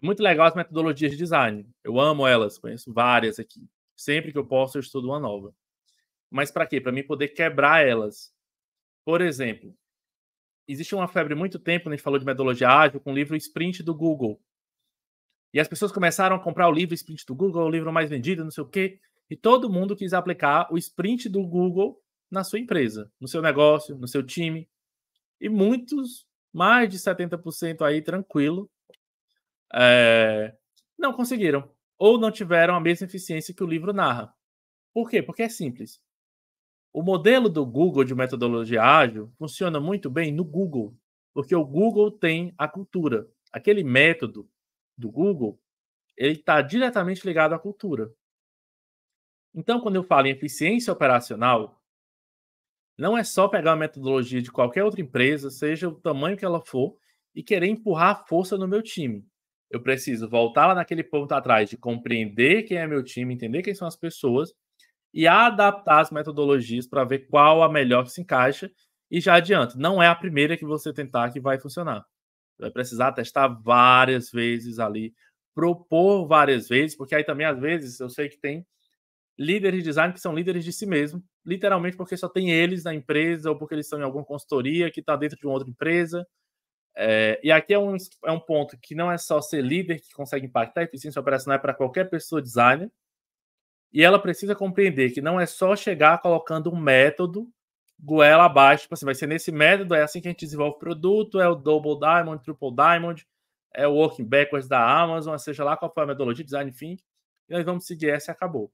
É muito legal as metodologias de design. Eu amo elas, conheço várias aqui. Sempre que eu posso, eu estudo uma nova. Mas para quê? Para mim poder quebrar elas. Por exemplo, existe uma febre muito tempo, a gente falou de metodologia ágil, com o livro Sprint do Google. E as pessoas começaram a comprar o livro Sprint do Google, o livro mais vendido, não sei o quê. E todo mundo quis aplicar o Sprint do Google na sua empresa, no seu negócio, no seu time. E muitos, mais de 70% aí, tranquilo, é, não conseguiram ou não tiveram a mesma eficiência que o livro narra. Por quê? Porque é simples. O modelo do Google de metodologia ágil funciona muito bem no Google, porque o Google tem a cultura. Aquele método do Google, ele está diretamente ligado à cultura. Então, quando eu falo em eficiência operacional, não é só pegar a metodologia de qualquer outra empresa, seja o tamanho que ela for, e querer empurrar a força no meu time eu preciso voltar lá naquele ponto atrás de compreender quem é meu time, entender quem são as pessoas e adaptar as metodologias para ver qual a melhor que se encaixa. E já adianto, não é a primeira que você tentar que vai funcionar. Vai precisar testar várias vezes ali, propor várias vezes, porque aí também, às vezes, eu sei que tem líderes de design que são líderes de si mesmo, literalmente porque só tem eles na empresa ou porque eles estão em alguma consultoria que está dentro de uma outra empresa é, e aqui é um, é um ponto que não é só ser líder que consegue impactar, a eficiência operacional é para qualquer pessoa designer. E ela precisa compreender que não é só chegar colocando um método goela abaixo, tipo assim, vai ser nesse método, é assim que a gente desenvolve o produto, é o Double Diamond, Triple Diamond, é o Working Backwards da Amazon, seja lá qual for a metodologia, design, enfim, e nós vamos seguir essa e acabou.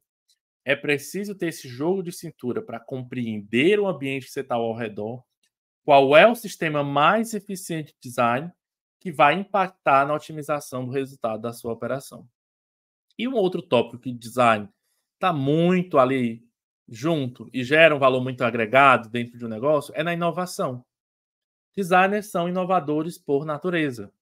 É preciso ter esse jogo de cintura para compreender o ambiente que você está ao redor, qual é o sistema mais eficiente de design que vai impactar na otimização do resultado da sua operação? E um outro tópico que design está muito ali junto e gera um valor muito agregado dentro de um negócio é na inovação. Designers são inovadores por natureza.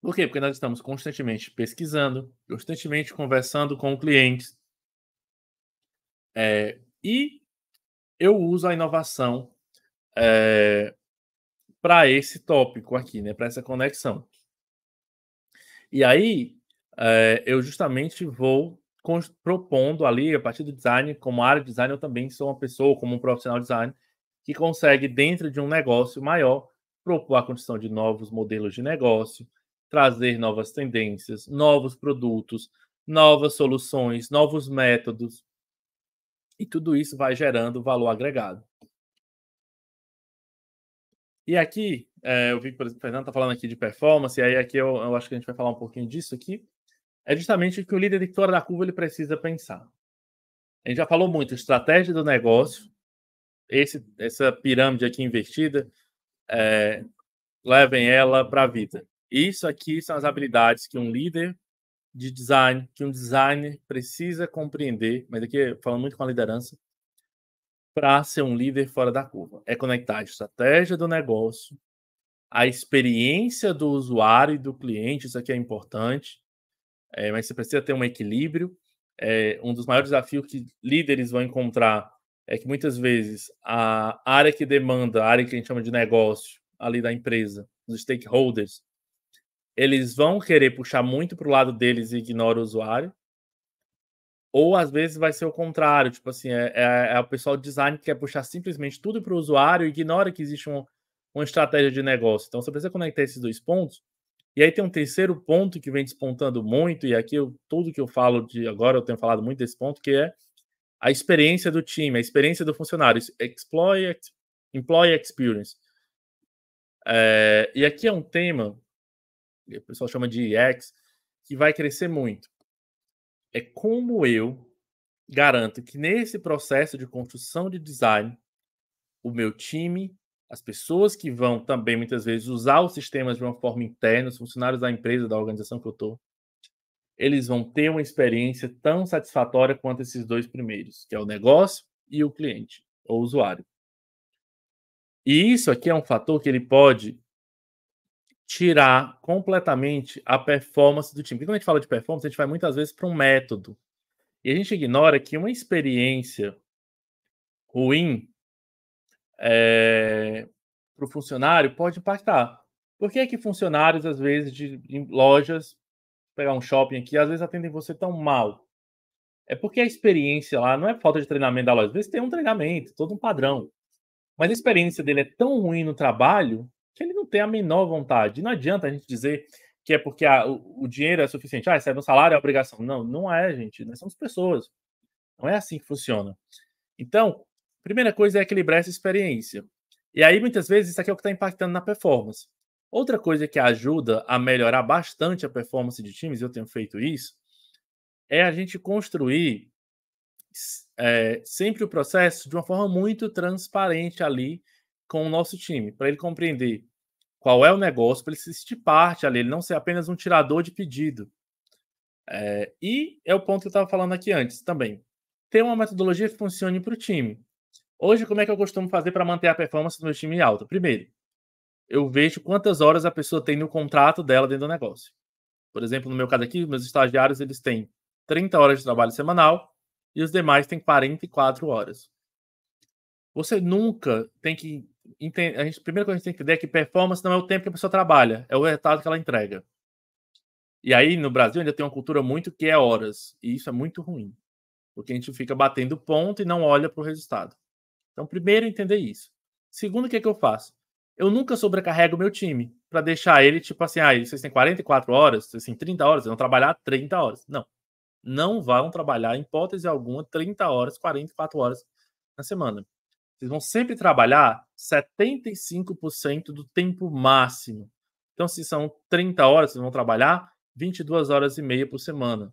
Por quê? Porque nós estamos constantemente pesquisando, constantemente conversando com clientes é, e eu uso a inovação é, eh, para esse tópico aqui, né? Para essa conexão. E aí é, eu justamente vou propondo ali a partir do design, como área de design, eu também sou uma pessoa, como um profissional de design, que consegue dentro de um negócio maior propor a construção de novos modelos de negócio, trazer novas tendências, novos produtos, novas soluções, novos métodos, e tudo isso vai gerando valor agregado. E aqui, é, eu vi que o Fernando está falando aqui de performance, e aí aqui eu, eu, acho que a gente vai falar um pouquinho disso aqui. É justamente o que o líder de fora da curva ele precisa pensar. A gente já falou muito, estratégia do negócio, esse, essa pirâmide aqui invertida, é, levem ela para a vida. Isso aqui são as habilidades que um líder de design que um designer precisa compreender, mas aqui é falando muito com a liderança, para ser um líder fora da curva. É conectar a estratégia do negócio, a experiência do usuário e do cliente, isso aqui é importante, é, mas você precisa ter um equilíbrio. É, um dos maiores desafios que líderes vão encontrar é que muitas vezes a área que demanda, a área que a gente chama de negócio, ali da empresa, os stakeholders, eles vão querer puxar muito pro lado deles e ignora o usuário. Ou às vezes vai ser o contrário, tipo assim, é, é, é o pessoal design que quer puxar simplesmente tudo para o usuário e ignora que existe um, uma estratégia de negócio. Então você precisa conectar esses dois pontos. E aí tem um terceiro ponto que vem despontando muito, e aqui eu, tudo que eu falo de agora, eu tenho falado muito desse ponto, que é a experiência do time, a experiência do funcionário, Employee Experience. É, e aqui é um tema o pessoal chama de EX, que vai crescer muito. É como eu garanto que nesse processo de construção de design, o meu time, as pessoas que vão também muitas vezes usar os sistemas de uma forma interna, os funcionários da empresa, da organização que eu estou, eles vão ter uma experiência tão satisfatória quanto esses dois primeiros, que é o negócio e o cliente, ou usuário. E isso aqui é um fator que ele pode tirar completamente a performance do time. Porque quando a gente fala de performance, a gente vai muitas vezes para um método. E a gente ignora que uma experiência ruim é, eh, para o funcionário pode impactar. Por que é que funcionários, às vezes, de lojas, pegar um shopping aqui, às vezes atendem você tão mal? É porque a experiência lá não é falta de treinamento da loja. Às vezes tem um treinamento, todo um padrão. Mas a experiência dele é tão ruim no trabalho que ele não tem a menor vontade. Não adianta a gente dizer que é porque a, o, o, dinheiro é suficiente. Ah, recebe é um salário, é obrigação. Não, não é, gente. Nós somos pessoas. Não é assim que funciona. Então, a primeira coisa é equilibrar essa experiência. E aí, muitas vezes, isso aqui é o que está impactando na performance. Outra coisa que ajuda a melhorar bastante a performance de times, eu tenho feito isso, é a gente construir é, sempre o processo de uma forma muito transparente ali com o nosso time, para ele compreender qual é o negócio, para ele se sentir parte ali, ele não ser apenas um tirador de pedido. É, e é o ponto que eu estava falando aqui antes também. Ter uma metodologia que funcione para o time. Hoje, como é que eu costumo fazer para manter a performance do meu time alta? Primeiro, eu vejo quantas horas a pessoa tem no contrato dela dentro do negócio. Por exemplo, no meu caso aqui, meus estagiários eles têm 30 horas de trabalho semanal e os demais têm 44 horas. Você nunca tem que a gente, primeiro que a gente tem que entender é que performance não é o tempo que a pessoa trabalha, é o resultado que ela entrega. E aí, no Brasil, ainda tem uma cultura muito que é horas. E isso é muito ruim. Porque a gente fica batendo ponto e não olha para o resultado. Então, primeiro, entender isso. Segundo, o que, é que eu faço? Eu nunca sobrecarrego o meu time para deixar ele, tipo assim, ah, vocês têm 44 horas, vocês têm 30 horas, vocês vão trabalhar 30 horas. Não. Não vão trabalhar, em hipótese alguma, 30 horas, 44 horas na semana. Vocês vão sempre trabalhar 75% do tempo máximo. Então, se são 30 horas, vocês vão trabalhar 22 horas e meia por semana.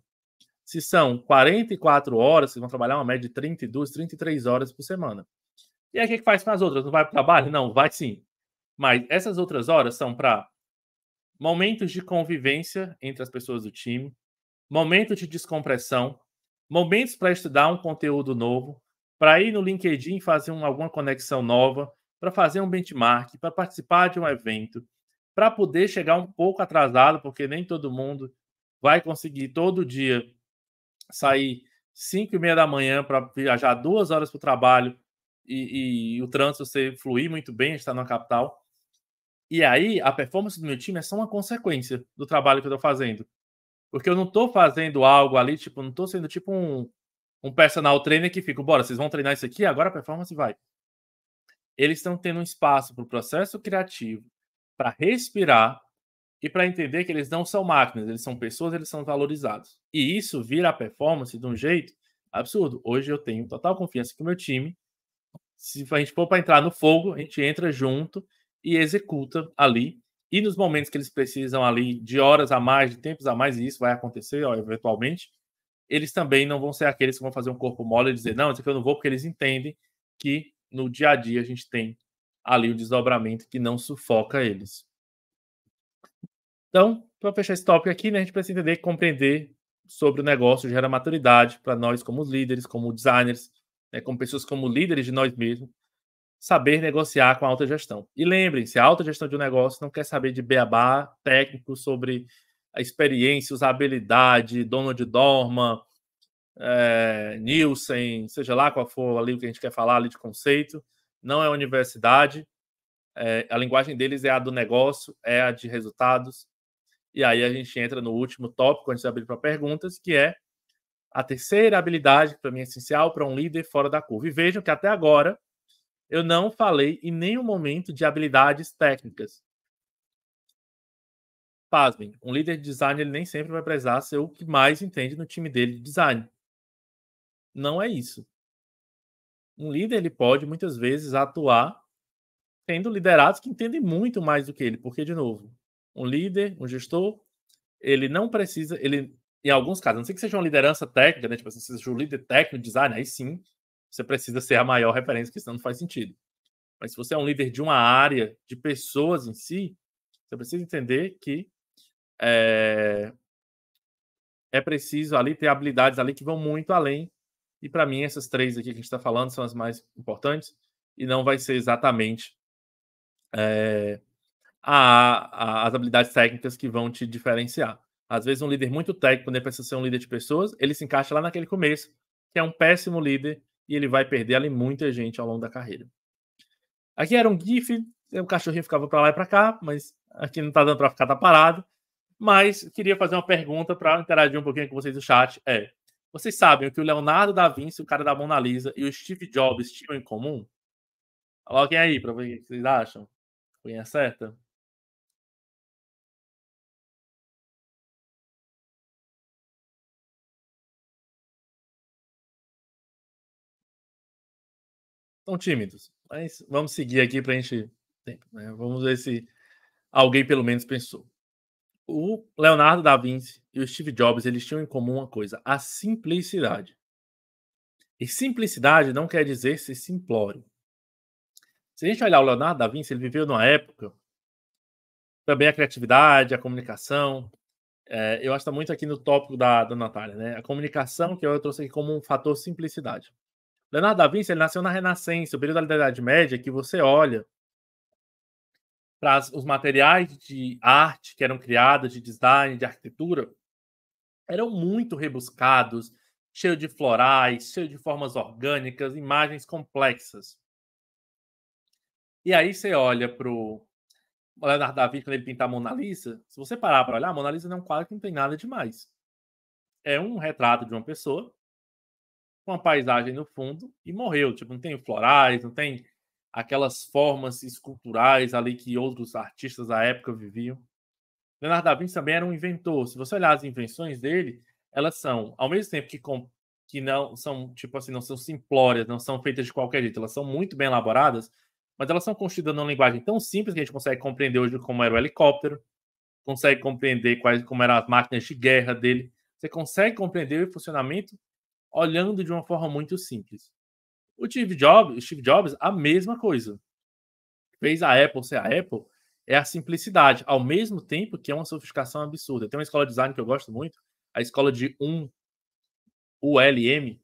Se são 44 horas, vocês vão trabalhar uma média de 32, 33 horas por semana. E aí, o que, é que faz com as outras? Não vai para o trabalho? Não, vai sim. Mas essas outras horas são para momentos de convivência entre as pessoas do time, momentos de descompressão, momentos para estudar um conteúdo novo, para ir no LinkedIn fazer um, alguma conexão nova, para fazer um benchmark, para participar de um evento, para poder chegar um pouco atrasado, porque nem todo mundo vai conseguir todo dia sair 5 e meia da manhã para viajar duas horas para o trabalho e, e, o trânsito ser fluir muito bem, está na capital. E aí a performance do meu time é só uma consequência do trabalho que eu estou fazendo. Porque eu não estou fazendo algo ali, tipo, não estou sendo tipo um, um personal trainer que fica, bora, vocês vão treinar isso aqui, agora a performance vai. Eles estão tendo um espaço para o processo criativo, para respirar e para entender que eles não são máquinas, eles são pessoas, eles são valorizados. E isso vira a performance de um jeito absurdo. Hoje eu tenho total confiança que o meu time, se a gente for para entrar no fogo, a gente entra junto e executa ali. E nos momentos que eles precisam ali de horas a mais, de tempos a mais, e isso vai acontecer ó, eventualmente, eles também não vão ser aqueles que vão fazer um corpo mole e dizer, não, isso aqui eu não vou, porque eles entendem que no dia a dia a gente tem ali o desdobramento que não sufoca eles. Então, para fechar esse tópico aqui, né, a gente precisa entender, compreender sobre o negócio, gera maturidade para nós como líderes, como designers, né, como pessoas como líderes de nós mesmos, saber negociar com a alta gestão. E lembrem-se, a alta gestão de um negócio não quer saber de beabá técnico sobre a experiência, usabilidade, Donald Dorman, é, Nielsen, seja lá qual for ali o que a gente quer falar ali de conceito, não é universidade. É, a linguagem deles é a do negócio, é a de resultados. E aí a gente entra no último tópico antes de abrir para perguntas, que é a terceira habilidade, que para mim é essencial para um líder fora da curva. E vejam que até agora eu não falei em nenhum momento de habilidades técnicas pasmem, um líder de design ele nem sempre vai precisar ser o que mais entende no time dele de design. Não é isso. Um líder ele pode muitas vezes atuar tendo liderados que entendem muito mais do que ele, porque de novo, um líder, um gestor, ele não precisa, ele em alguns casos, a não sei que seja uma liderança técnica, né, tipo assim, seja um líder técnico, de design, aí sim, você precisa ser a maior referência, que senão não faz sentido. Mas se você é um líder de uma área, de pessoas em si, você precisa entender que é, é preciso ali ter habilidades ali que vão muito além. E para mim, essas três aqui que a gente está falando são as mais importantes. E não vai ser exatamente é, a, a, as habilidades técnicas que vão te diferenciar. Às vezes, um líder muito técnico, nem precisa ser um líder de pessoas, ele se encaixa lá naquele começo, que é um péssimo líder, e ele vai perder ali muita gente ao longo da carreira. Aqui era um GIF, o cachorrinho ficava para lá e para cá, mas aqui não está dando para ficar tá parado. Mas queria fazer uma pergunta para interagir um pouquinho com vocês no chat. É, vocês sabem o que o Leonardo da Vinci, o cara da Mona Lisa e o Steve Jobs tinham em comum? Coloquem aí para ver o que vocês acham. Cunha certa? Estão tímidos, mas vamos seguir aqui para a gente. Né? Vamos ver se alguém pelo menos pensou o Leonardo da Vinci e o Steve Jobs eles tinham em comum uma coisa: a simplicidade. E simplicidade não quer dizer ser simplório. Se a gente olhar o Leonardo da Vinci, ele viveu numa época também a criatividade, a comunicação. É, eu acho que está muito aqui no tópico da, da Natália, né? A comunicação, que eu trouxe aqui como um fator simplicidade. Leonardo da Vinci ele nasceu na Renascença, o período da Idade Média, que você olha para os materiais de arte que eram criados, de design, de arquitetura, eram muito rebuscados, cheio de florais, cheio de formas orgânicas, imagens complexas. E aí você olha para o Leonardo da Vinci, quando ele pintar a Mona Lisa, se você parar para olhar, a Mona Lisa não é um quadro que não tem nada demais. É um retrato de uma pessoa, com uma paisagem no fundo, e morreu. Tipo, não tem florais, não tem aquelas formas esculturais ali que outros artistas da época viviam. Leonardo da Vinci também era um inventor. Se você olhar as invenções dele, elas são, ao mesmo tempo que, com, que não são, tipo assim, não são simplórias, não são feitas de qualquer jeito, elas são muito bem elaboradas, mas elas são construídas numa linguagem tão simples que a gente consegue compreender hoje como era o helicóptero, consegue compreender quais como eram as máquinas de guerra dele. Você consegue compreender o funcionamento olhando de uma forma muito simples. O Steve Jobs, Steve Jobs, a mesma coisa. Fez a Apple ser a Apple é a simplicidade, ao mesmo tempo que é uma sofisticação absurda. Tem uma escola de design que eu gosto muito, a escola de 1 ULM,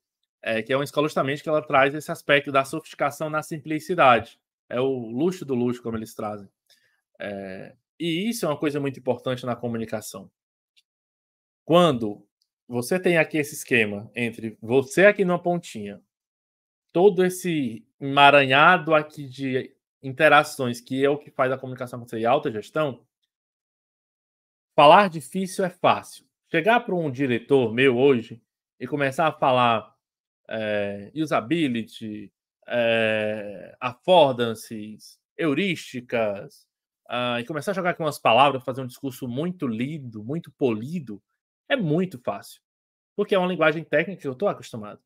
é, que é uma escola justamente que ela traz esse aspecto da sofisticação na simplicidade. É o luxo do luxo, como eles trazem. É, e isso é uma coisa muito importante na comunicação. Quando você tem aqui esse esquema entre você aqui numa pontinha, todo esse emaranhado aqui de interações, que é o que faz a comunicação acontecer e a gestão falar difícil é fácil. Chegar para um diretor meu hoje e começar a falar é, usability, é, affordances, heurísticas, uh, e começar a jogar com umas palavras, fazer um discurso muito lido, muito polido, é muito fácil. Porque é uma linguagem técnica que eu estou acostumado.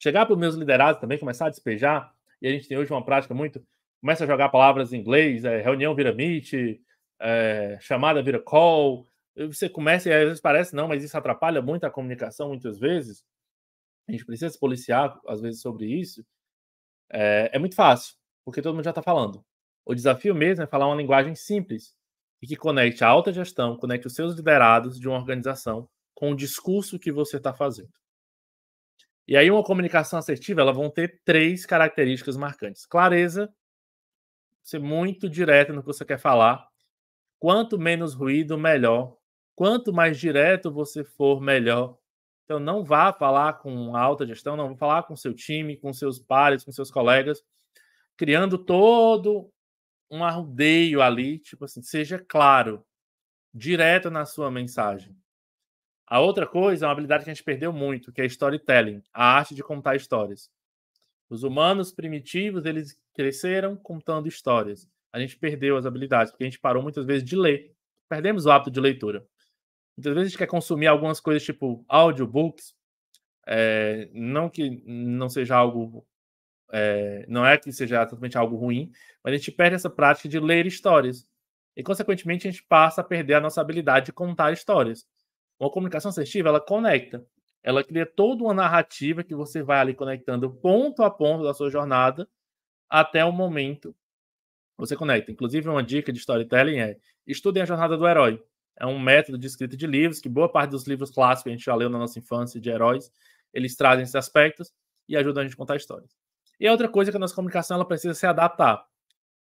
Chegar para os meus liderados também, começar a despejar, e a gente tem hoje uma prática muito, começa a jogar palavras em inglês, é, reunião vira meet, é, chamada vira call, você começa e às vezes parece não, mas isso atrapalha muito a comunicação muitas vezes. A gente precisa se policiar às vezes sobre isso. É, é muito fácil, porque todo mundo já está falando. O desafio mesmo é falar uma linguagem simples e que conecte a alta gestão, conecte os seus liderados de uma organização com o discurso que você está fazendo. E aí, uma comunicação assertiva, ela vão ter três características marcantes: clareza, ser muito direto no que você quer falar. Quanto menos ruído, melhor. Quanto mais direto você for, melhor. Então, não vá falar com alta gestão, não vá falar com seu time, com seus pares, com seus colegas, criando todo um arrodeio ali, tipo assim, seja claro, direto na sua mensagem. A outra coisa é uma habilidade que a gente perdeu muito, que é storytelling, a arte de contar histórias. Os humanos primitivos, eles cresceram contando histórias. A gente perdeu as habilidades, porque a gente parou muitas vezes de ler. Perdemos o hábito de leitura. Muitas vezes a gente quer consumir algumas coisas tipo audiobooks, é, não que não seja algo. É, não é que seja totalmente algo ruim, mas a gente perde essa prática de ler histórias. E, consequentemente, a gente passa a perder a nossa habilidade de contar histórias. Uma comunicação assertiva, ela conecta. Ela cria toda uma narrativa que você vai ali conectando ponto a ponto da sua jornada até o momento você conecta. Inclusive, uma dica de storytelling é estudem a jornada do herói. É um método de escrita de livros, que boa parte dos livros clássicos a gente já leu na nossa infância de heróis, eles trazem esses aspectos e ajudam a gente a contar histórias. E a outra coisa é que a nossa comunicação ela precisa se adaptar.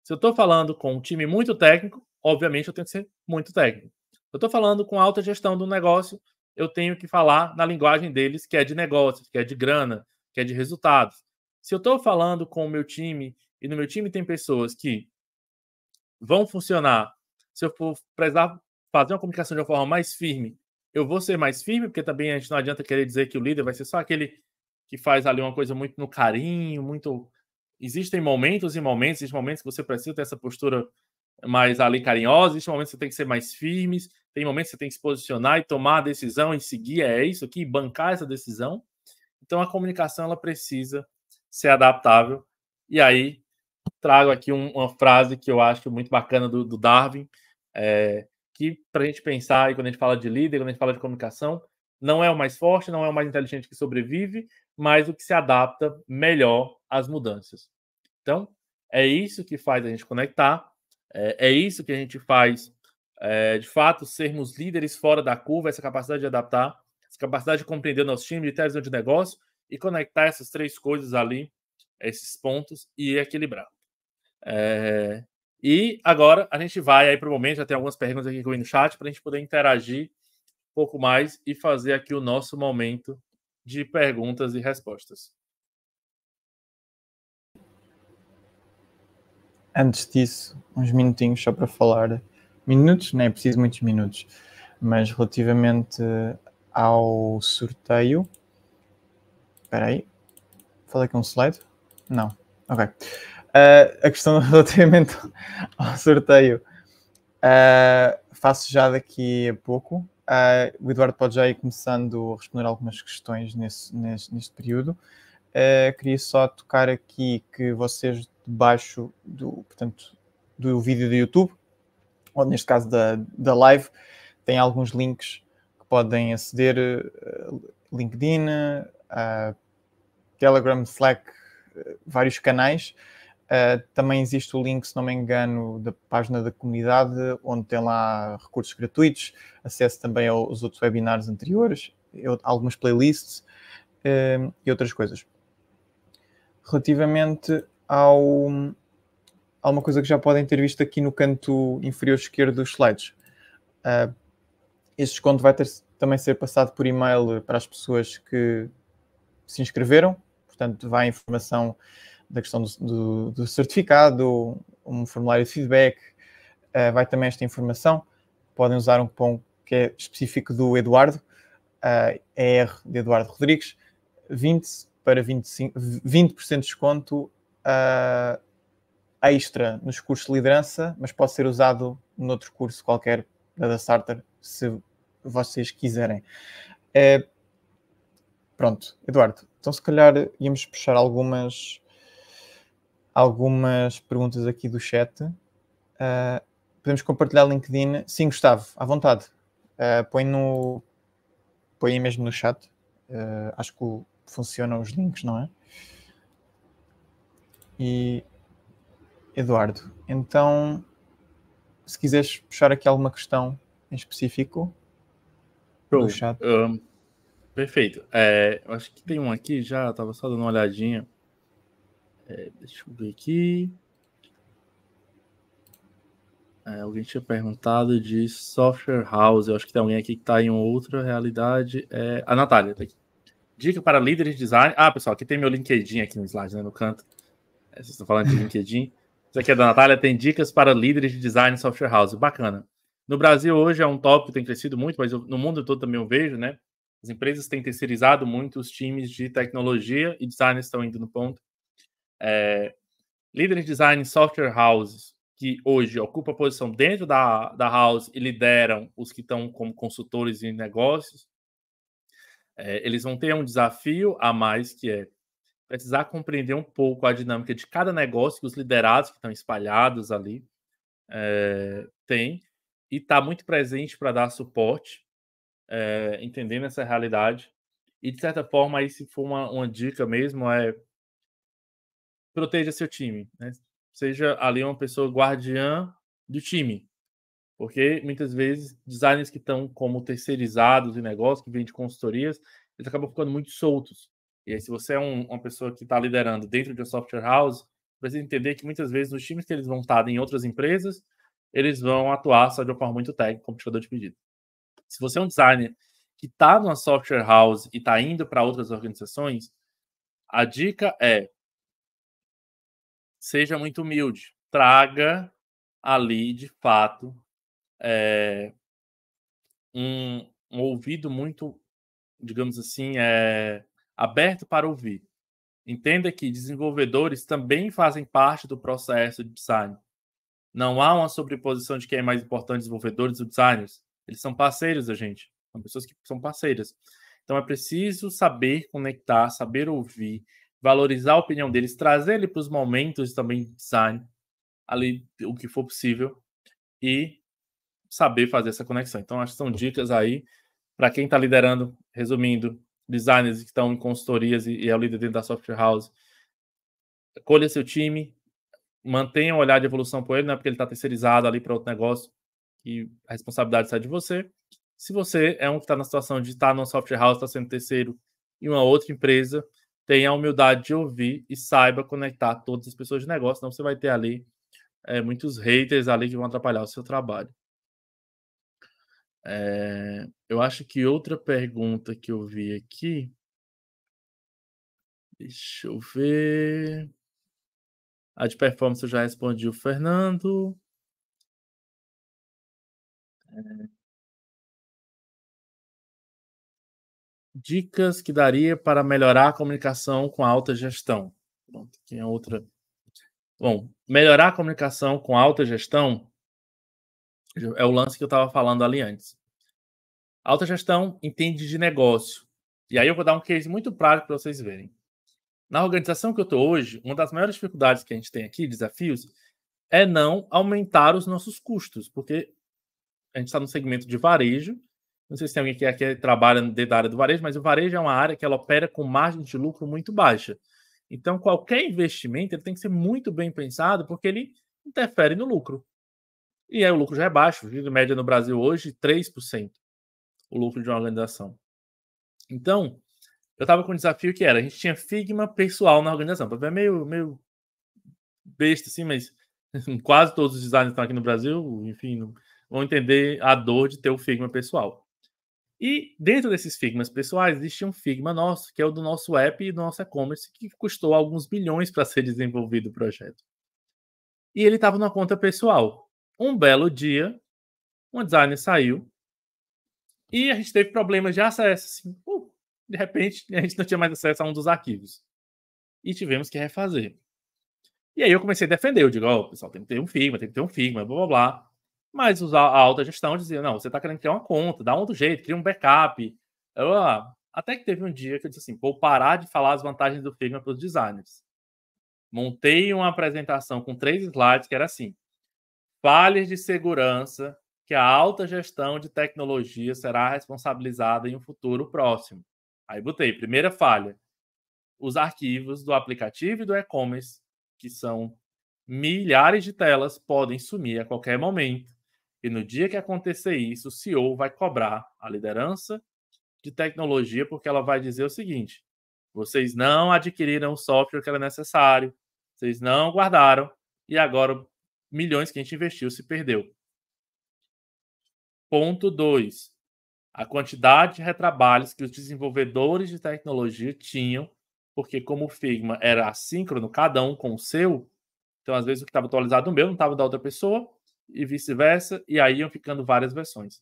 Se eu estou falando com um time muito técnico, obviamente eu tenho que ser muito técnico. Eu estou falando com alta gestão do negócio, eu tenho que falar na linguagem deles, que é de negócios, que é de grana, que é de resultados. Se eu estou falando com o meu time, e no meu time tem pessoas que vão funcionar, se eu for precisar fazer uma comunicação de uma forma mais firme, eu vou ser mais firme, porque também a gente não adianta querer dizer que o líder vai ser só aquele que faz ali uma coisa muito no carinho, muito. Existem momentos e momentos, existem momentos que você precisa ter essa postura mais ali carinhosa, existem momentos que você tem que ser mais firmes, tem momentos que você tem que se posicionar e tomar a decisão e seguir, é isso aqui, bancar essa decisão. Então a comunicação ela precisa ser adaptável. E aí trago aqui um, uma frase que eu acho muito bacana do, do Darwin, é, que para a gente pensar e quando a gente fala de líder, quando a gente fala de comunicação, não é o mais forte, não é o mais inteligente que sobrevive, mas o que se adapta melhor às mudanças. Então, é isso que faz a gente conectar, é, é isso que a gente faz é, de fato, sermos líderes fora da curva, essa capacidade de adaptar, essa capacidade de compreender o nosso time, de ter visão de negócio e conectar essas três coisas ali, esses pontos e equilibrar. É, e agora a gente vai aí para o momento, já tem algumas perguntas aqui no chat para a gente poder interagir um pouco mais e fazer aqui o nosso momento de perguntas e respostas. Antes disso, uns minutinhos só para falar minutos, não é preciso muitos minutos, mas relativamente ao sorteio. Espera aí, falei com um slide? Não, ok. Uh, a questão relativamente ao sorteio uh, faço já daqui a pouco. Uh, o Eduardo pode já ir começando a responder algumas questões nesse, nesse neste período. queria só tocar aqui que vocês debaixo do, portanto, do vídeo do YouTube ou neste caso da, da live, tem alguns links que podem aceder, eh, LinkedIn, uh, Telegram, Slack, uh, vários canais. Uh, também existe o link, se não me engano, da página da comunidade, onde tem lá recursos gratuitos, acesso também aos outros webinars anteriores, eu, algumas playlists e outras coisas. Relativamente ao, uma coisa que já podem ter visto aqui no canto inferior esquerdo dos slides. Uh, ah, este desconto vai ter, também ser passado por e-mail para as pessoas que se inscreveram, portanto, vai a informação da questão do, do, do certificado, um formulário de feedback, uh, vai também esta informação. Podem usar um cupom que é específico do Eduardo, uh, ER de Eduardo Rodrigues, 20 para 25, 20% de desconto uh, extra nos cursos de liderança, mas pode ser usado noutro curso qualquer da Starter, se vocês quiserem. É, pronto, Eduardo, então se calhar íamos puxar algumas, algumas perguntas aqui do chat. Uh, podemos compartilhar LinkedIn. Sim, Gustavo, à vontade. Uh, põe no. Põe aí mesmo no chat. Uh, acho que funcionam os links, não é? E Eduardo, então, se quiseres puxar aqui alguma questão em específico puxa. Um, perfeito. É, acho que tem um aqui já, estava só dando uma olhadinha. É, deixa eu ver aqui. É, alguém tinha perguntado de software house. Eu acho que tem alguém aqui que está em outra realidade. É, a Natália tá aqui. Dica para líderes de design. Ah, pessoal, aqui tem meu LinkedIn aqui no slide, né, no canto. É, vocês estão falando de LinkedIn. Isso aqui é da Natália. Tem dicas para líderes de design software house. Bacana. No Brasil hoje é um tópico que tem crescido muito, mas eu, no mundo todo também eu vejo, né? As empresas têm terceirizado muito os times de tecnologia e designers estão indo no ponto. É, líderes de design software houses que hoje ocupam a posição dentro da, da house e lideram os que estão como consultores em negócios, é, eles vão ter um desafio a mais que é precisar compreender um pouco a dinâmica de cada negócio que os liderados que estão espalhados ali é, têm e está muito presente para dar suporte, é, entendendo essa realidade. E, de certa forma, aí, se for uma, uma dica mesmo, é proteja seu time. Né? Seja ali uma pessoa guardiã do time. Porque, muitas vezes, designers que estão como terceirizados em negócio, que vêm de consultorias, eles acabam ficando muito soltos e aí, se você é um, uma pessoa que está liderando dentro de uma software house, precisa entender que muitas vezes os times que eles vão estar em outras empresas, eles vão atuar só de uma forma muito técnica, como tirador de pedido. Se você é um designer que está numa software house e está indo para outras organizações, a dica é seja muito humilde, traga ali de fato é, um, um ouvido muito, digamos assim, é, aberto para ouvir. Entenda que desenvolvedores também fazem parte do processo de design. Não há uma sobreposição de quem é mais importante, desenvolvedores ou designers. Eles são parceiros da gente. São pessoas que são parceiras. Então é preciso saber conectar, saber ouvir, valorizar a opinião deles, trazer ele para os momentos também de design, ali o que for possível, e saber fazer essa conexão. Então, acho que são dicas aí para quem está liderando, resumindo, designers que estão em consultorias e, e é o líder dentro da software house, colha seu time, mantenha um olhar de evolução por ele, não é porque ele está terceirizado ali para outro negócio e a responsabilidade sai de você. Se você é um que está na situação de estar tá numa software house, está sendo terceiro em uma outra empresa, tenha a humildade de ouvir e saiba conectar todas as pessoas de negócio, senão você vai ter ali é, muitos haters ali que vão atrapalhar o seu trabalho. É, eu acho que outra pergunta que eu vi aqui. Deixa eu ver. A de performance eu já respondi o Fernando. É... Dicas que daria para melhorar a comunicação com a alta gestão. Pronto, tem é outra. Bom, melhorar a comunicação com a alta gestão é o lance que eu estava falando ali antes. A alta gestão entende de negócio. E aí eu vou dar um case muito prático para vocês verem. Na organização que eu estou hoje, uma das maiores dificuldades que a gente tem aqui, desafios, é não aumentar os nossos custos, porque a gente está no segmento de varejo. Não sei se tem alguém que, é, é, trabalha dentro da área do varejo, mas o varejo é uma área que ela opera com margem de lucro muito baixa. Então, qualquer investimento ele tem que ser muito bem pensado, porque ele interfere no lucro. E aí o lucro já é baixo, viu? média no Brasil hoje, 3% o lucro de uma organização. Então, eu estava com um desafio que era, a gente tinha Figma pessoal na organização. É meio, meio besta, assim, mas quase todos os designers estão aqui no Brasil, enfim, vão entender a dor de ter o Figma pessoal. E dentro desses Figmas pessoais, existe um Figma nosso, que é o do nosso app e do nosso e-commerce, que custou alguns bilhões para ser desenvolvido o projeto. E ele estava numa conta pessoal um belo dia, uma designer saiu e a gente teve problemas de acesso. Assim, uh, de repente, a gente não tinha mais acesso a um dos arquivos. E tivemos que refazer. E aí eu comecei a defender. Eu digo, ó, oh, pessoal, tem que ter um Figma, tem que ter um Figma, blá, blá, blá. Mas a alta gestão dizia, não, você está querendo criar uma conta, dá um outro jeito, cria um backup. Eu, ah, até que teve um dia que eu disse assim, vou parar de falar as vantagens do Figma para os designers. Montei uma apresentação com três slides que era assim falhas de segurança que a alta gestão de tecnologia será responsabilizada em um futuro próximo. Aí botei, primeira falha, os arquivos do aplicativo e do e-commerce, que são milhares de telas, podem sumir a qualquer momento. E no dia que acontecer isso, o CEO vai cobrar a liderança de tecnologia, porque ela vai dizer o seguinte: vocês não adquiriram o software que era necessário, vocês não guardaram, e agora milhões que a gente investiu se perdeu. Ponto 2. A quantidade de retrabalhos que os desenvolvedores de tecnologia tinham, porque como o Figma era assíncrono, cada um com o seu, então às vezes o que estava atualizado no meu não estava da outra pessoa, e vice-versa, e aí iam ficando várias versões.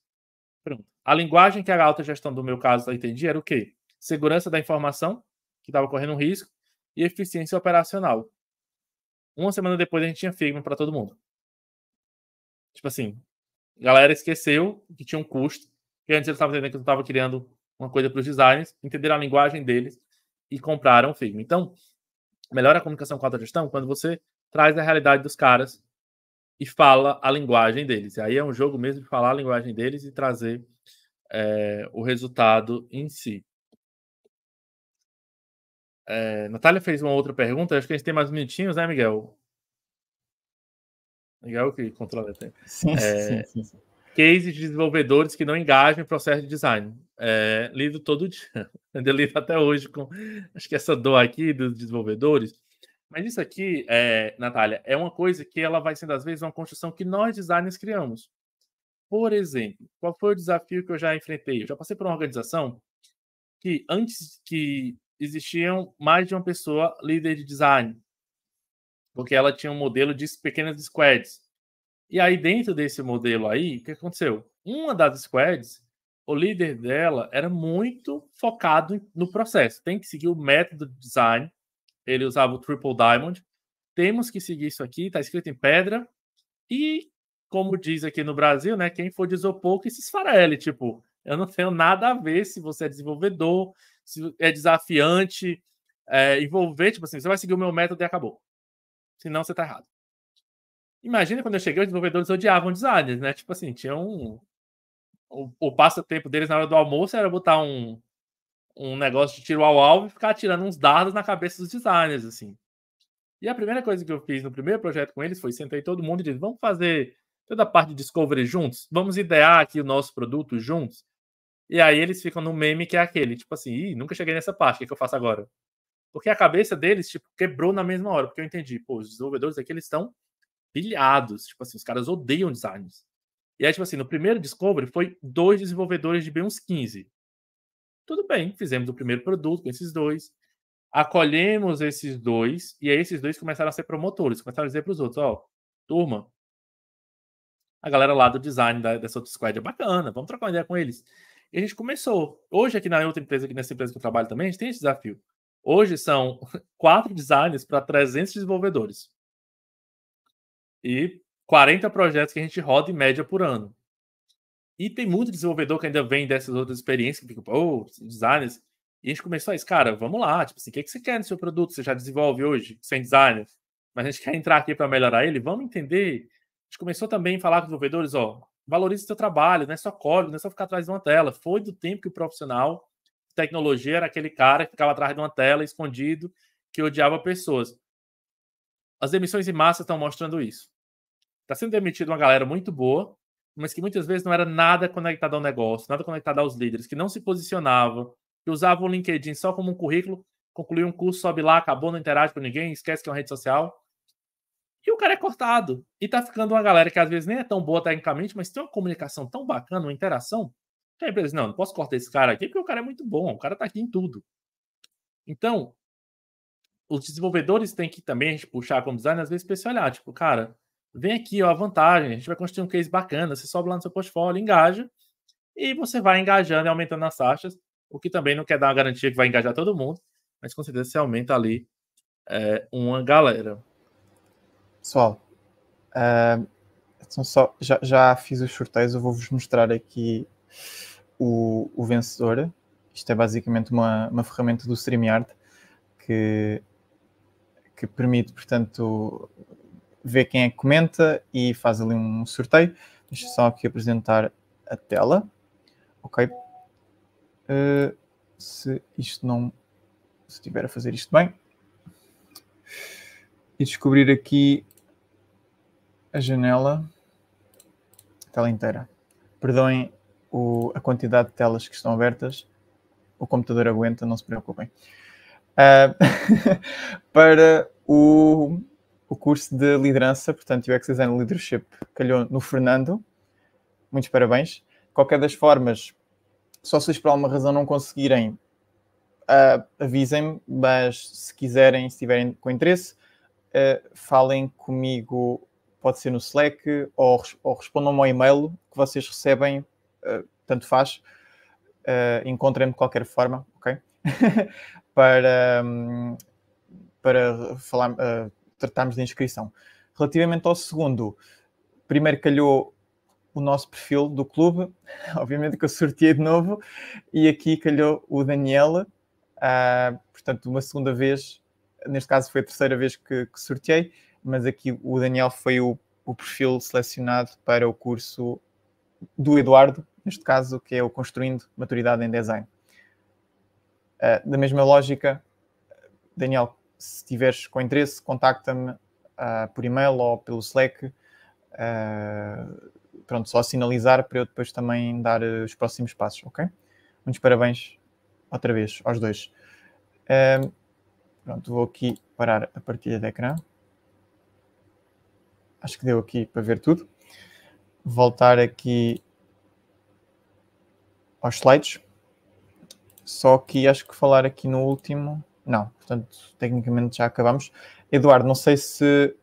Pronto. A linguagem que a alta gestão do meu caso entendia entendi era o quê? Segurança da informação, que estava correndo um risco, e eficiência operacional. Uma semana depois a gente tinha Figma para todo mundo. Tipo assim, a galera esqueceu que tinha um custo, que antes eles estavam entendendo que eu estava criando uma coisa para os designers, entenderam a linguagem deles e compraram o Figma. Então, melhora a comunicação com a gestão quando você traz a realidade dos caras e fala a linguagem deles. E aí é um jogo mesmo de falar a linguagem deles e trazer é, o resultado em si. É, Natália fez uma outra pergunta, acho que a gente tem mais minutinhos, né, Miguel? Legal que controla tempo. Sim, é, sim, sim, sim. de desenvolvedores que não engajam em processo de design. É, lido todo dia. Eu lido até hoje com acho que essa dor aqui dos desenvolvedores. Mas isso aqui, é, Natália, é uma coisa que ela vai sendo, às vezes, uma construção que nós designers criamos. Por exemplo, qual foi o desafio que eu já enfrentei? Eu já passei por uma organização que, antes que existiam mais de uma pessoa líder de design, porque ela tinha um modelo de pequenas squads. E aí, dentro desse modelo aí, o que aconteceu? Uma das squads, o líder dela era muito focado no processo. Tem que seguir o método de design. Ele usava o Triple Diamond. Temos que seguir isso aqui, está escrito em pedra. E, como diz aqui no Brasil, né? Quem for de isopor, que se esfarele. Tipo, eu não tenho nada a ver se você é desenvolvedor, se é desafiante, é, envolver, tipo assim, você vai seguir o meu método e acabou. Senão você tá errado. Imagina quando eu cheguei, os desenvolvedores odiavam designers, né? Tipo assim, tinha um. O, o passatempo deles na hora do almoço era botar um, um negócio de tiro ao alvo e ficar atirando uns dados na cabeça dos designers, assim. E a primeira coisa que eu fiz no primeiro projeto com eles foi sentei todo mundo e disse: vamos fazer toda a parte de discovery juntos? Vamos idear aqui o nosso produto juntos? E aí eles ficam no meme que é aquele, tipo assim, nunca cheguei nessa parte, o que, é que eu faço agora? Porque a cabeça deles, tipo, quebrou na mesma hora, porque eu entendi, pô, os desenvolvedores aqui, eles estão pilhados, tipo assim, os caras odeiam designs. E aí, tipo assim, no primeiro Discovery foi dois desenvolvedores de bem uns 15. Tudo bem, fizemos o primeiro produto com esses dois, acolhemos esses dois, e aí esses dois começaram a ser promotores, começaram a dizer para os outros, ó, turma, a galera lá do design da, dessa outra squad é bacana, vamos trocar uma ideia com eles. E a gente começou. Hoje, aqui na outra empresa, aqui nessa empresa que eu trabalho também, a gente tem esse desafio. Hoje são quatro designers para 300 desenvolvedores. E 40 projetos que a gente roda em média por ano. E tem muito desenvolvedor que ainda vem dessas outras experiências, que fica, pô, oh, designers. E a gente começou a isso, cara, vamos lá, tipo assim, o que, é que você quer no seu produto? Você já desenvolve hoje, sem designer, mas a gente quer entrar aqui para melhorar ele, vamos entender. A gente começou também a falar com os desenvolvedores, ó, valorize o seu trabalho, não é só código, não é só ficar atrás de uma tela. Foi do tempo que o profissional tecnologia era aquele cara que ficava atrás de uma tela, escondido, que odiava pessoas. As demissões em massa estão mostrando isso. Está sendo demitido uma galera muito boa, mas que muitas vezes não era nada conectado ao negócio, nada conectado aos líderes, que não se posicionava, que usava o LinkedIn só como um currículo, concluiu um curso, sobe lá, acabou, não interage com ninguém, esquece que é uma rede social. E o cara é cortado. E tá ficando uma galera que às vezes nem é tão boa tecnicamente, mas tem uma comunicação tão bacana, uma interação, a empresa diz, não, não posso cortar esse cara aqui porque o cara é muito bom, o cara está aqui em tudo. Então, os desenvolvedores têm que também tipo, puxar como design, às vezes, para olhar, tipo, cara, vem aqui, ó, a vantagem, a gente vai construir um case bacana, você sobe lá no seu portfólio, engaja, e você vai engajando e aumentando as taxas, o que também não quer dar uma garantia que vai engajar todo mundo, mas com certeza você aumenta ali é, uma galera. Pessoal, uh, então só, já, já fiz os sorteios, eu vou vos mostrar aqui o, o vencedor. Isto é basicamente uma, uma ferramenta do StreamYard que, que permite, portanto, ver quem é que comenta e faz ali um sorteio. Deixa só aqui apresentar a tela. Ok. Uh, se isto não. Se estiver a fazer isto bem. E descobrir aqui a janela. A tela inteira. Perdoem o, a quantidade de telas que estão abertas, o computador aguenta, não se preocupem. Uh, para o, o curso de liderança, portanto, UX Design Leadership, calhou no Fernando. Muitos parabéns. Qualquer das formas, só se vocês por alguma razão não conseguirem, uh, avisem-me, mas se quiserem, se tiverem com interesse, uh, falem comigo, pode ser no Slack, ou, ou respondam-me ao e-mail que vocês recebem eh, tanto faz, uh, encontrem-me de qualquer forma, ok? para, um, para falar, uh, tratarmos de inscrição. Relativamente ao segundo, primeiro calhou o nosso perfil do clube, obviamente que eu sorteei de novo, e aqui calhou o Daniel, uh, portanto, uma segunda vez, neste caso foi a terceira vez que, que sorteei, mas aqui o Daniel foi o, o perfil selecionado para o curso do Eduardo, neste caso, que é o Construindo Maturidade em Design. Uh, da mesma lógica, Daniel, se tiveres com interesse, contacta-me uh, por e-mail ou pelo Slack. Uh, pronto, só sinalizar para eu depois também dar os próximos passos, ok? Muitos parabéns outra vez aos dois. pronto, vou aqui parar a partilha de ecrã. Acho que deu aqui para ver tudo. Voltar aqui aos slides. Só que acho que falar aqui no último. Não, portanto, tecnicamente já acabamos. Eduardo, não sei se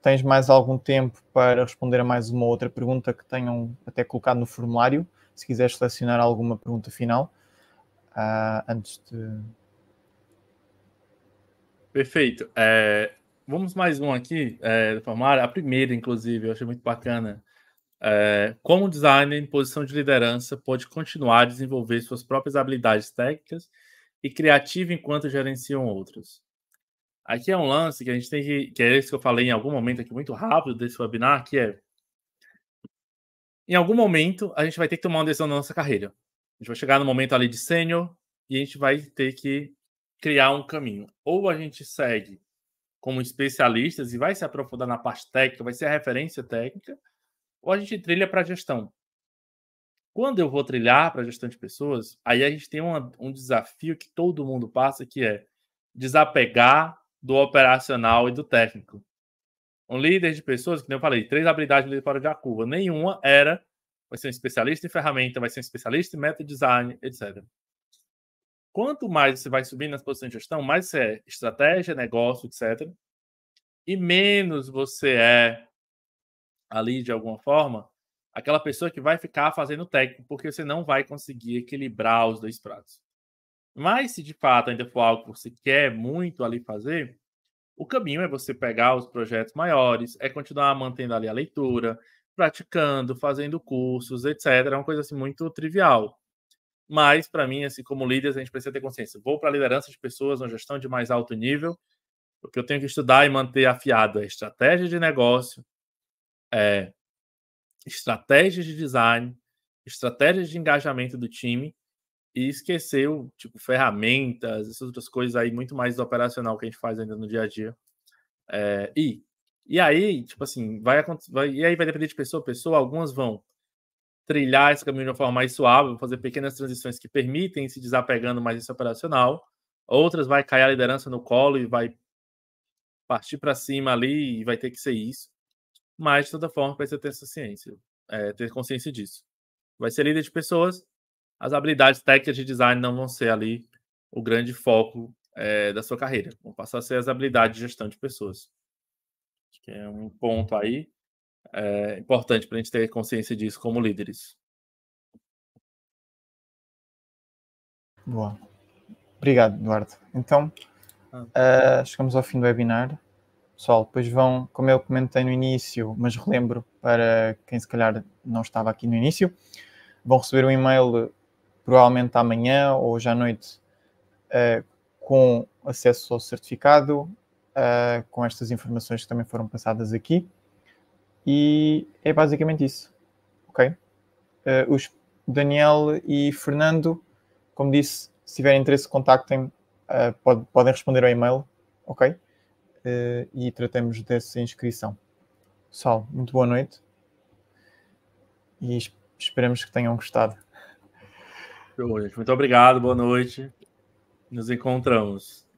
tens mais algum tempo para responder a mais uma outra pergunta que tenham até colocado no formulário, se quiseres selecionar alguma pergunta final, uh, antes de. Perfeito. É, vamos mais um aqui é, do formulário. A primeira, inclusive, eu achei muito bacana. É, como designer em posição de liderança, pode continuar a desenvolver suas próprias habilidades técnicas e criativa enquanto gerenciam outros. Aqui é um lance que a gente tem que, que é esse que eu falei em algum momento aqui muito rápido desse webinar, que é em algum momento a gente vai ter que tomar uma decisão na nossa carreira. A gente vai chegar no momento ali de sênior e a gente vai ter que criar um caminho. Ou a gente segue como especialistas e vai se aprofundar na parte técnica, vai ser a referência técnica, ou a gente trilha para gestão. Quando eu vou trilhar para gestão de pessoas, aí a gente tem uma, um desafio que todo mundo passa, que é desapegar do operacional e do técnico. Um líder de pessoas, que nem eu falei, três habilidades de líder para a curva. Nenhuma era, vai ser um especialista em ferramenta, vai ser um especialista em meta design, etc. Quanto mais você vai subir nas posições de gestão, mais você é estratégia, negócio, etc. E menos você é ali de alguma forma, aquela pessoa que vai ficar fazendo técnico, porque você não vai conseguir equilibrar os dois pratos. Mas se de fato ainda for algo que você quer muito ali fazer, o caminho é você pegar os projetos maiores, é continuar mantendo ali a leitura, praticando, fazendo cursos, etc. É uma coisa assim muito trivial. Mas para mim, assim, como líderes, a gente precisa ter consciência. Vou para a liderança de pessoas, uma gestão de mais alto nível, porque eu tenho que estudar e manter afiado a estratégia de negócio, é, estratégias de design, estratégias de engajamento do time e esqueceu, tipo, ferramentas, essas outras coisas aí muito mais operacional que a gente faz ainda no dia a dia. É, e, e aí, tipo assim, vai acontecer, e aí vai depender de pessoa a pessoa, algumas vão trilhar esse caminho de uma forma mais suave, fazer pequenas transições que permitem se desapegando mais desse operacional, outras vai cair a liderança no colo e vai partir para cima ali e vai ter que ser isso. Mas, de toda forma, precisa ter essa ciência, é, ter consciência disso. Vai ser líder de pessoas, as habilidades técnicas de design não vão ser ali o grande foco é, da sua carreira. Vão passar a ser as habilidades de gestão de pessoas. Acho que é um ponto aí é, importante para a gente ter consciência disso como líderes. Boa. Obrigado, Eduardo. Então, ah. uh, chegamos ao fim do webinar pessoal, depois vão, como eu comentei no início, mas relembro para quem se calhar não estava aqui no início, vão receber um e-mail provavelmente amanhã ou hoje à noite uh, com acesso ao certificado, uh, com estas informações que também foram passadas aqui. E é basicamente isso, ok? Uh, os Daniel e Fernando, como disse, se tiverem interesse, contactem, podem responder ao e-mail, ok? uh, e tratemos dessa inscrição. Pessoal, muito boa noite e esperamos que tenham gostado. Muito obrigado, boa noite. Nos encontramos.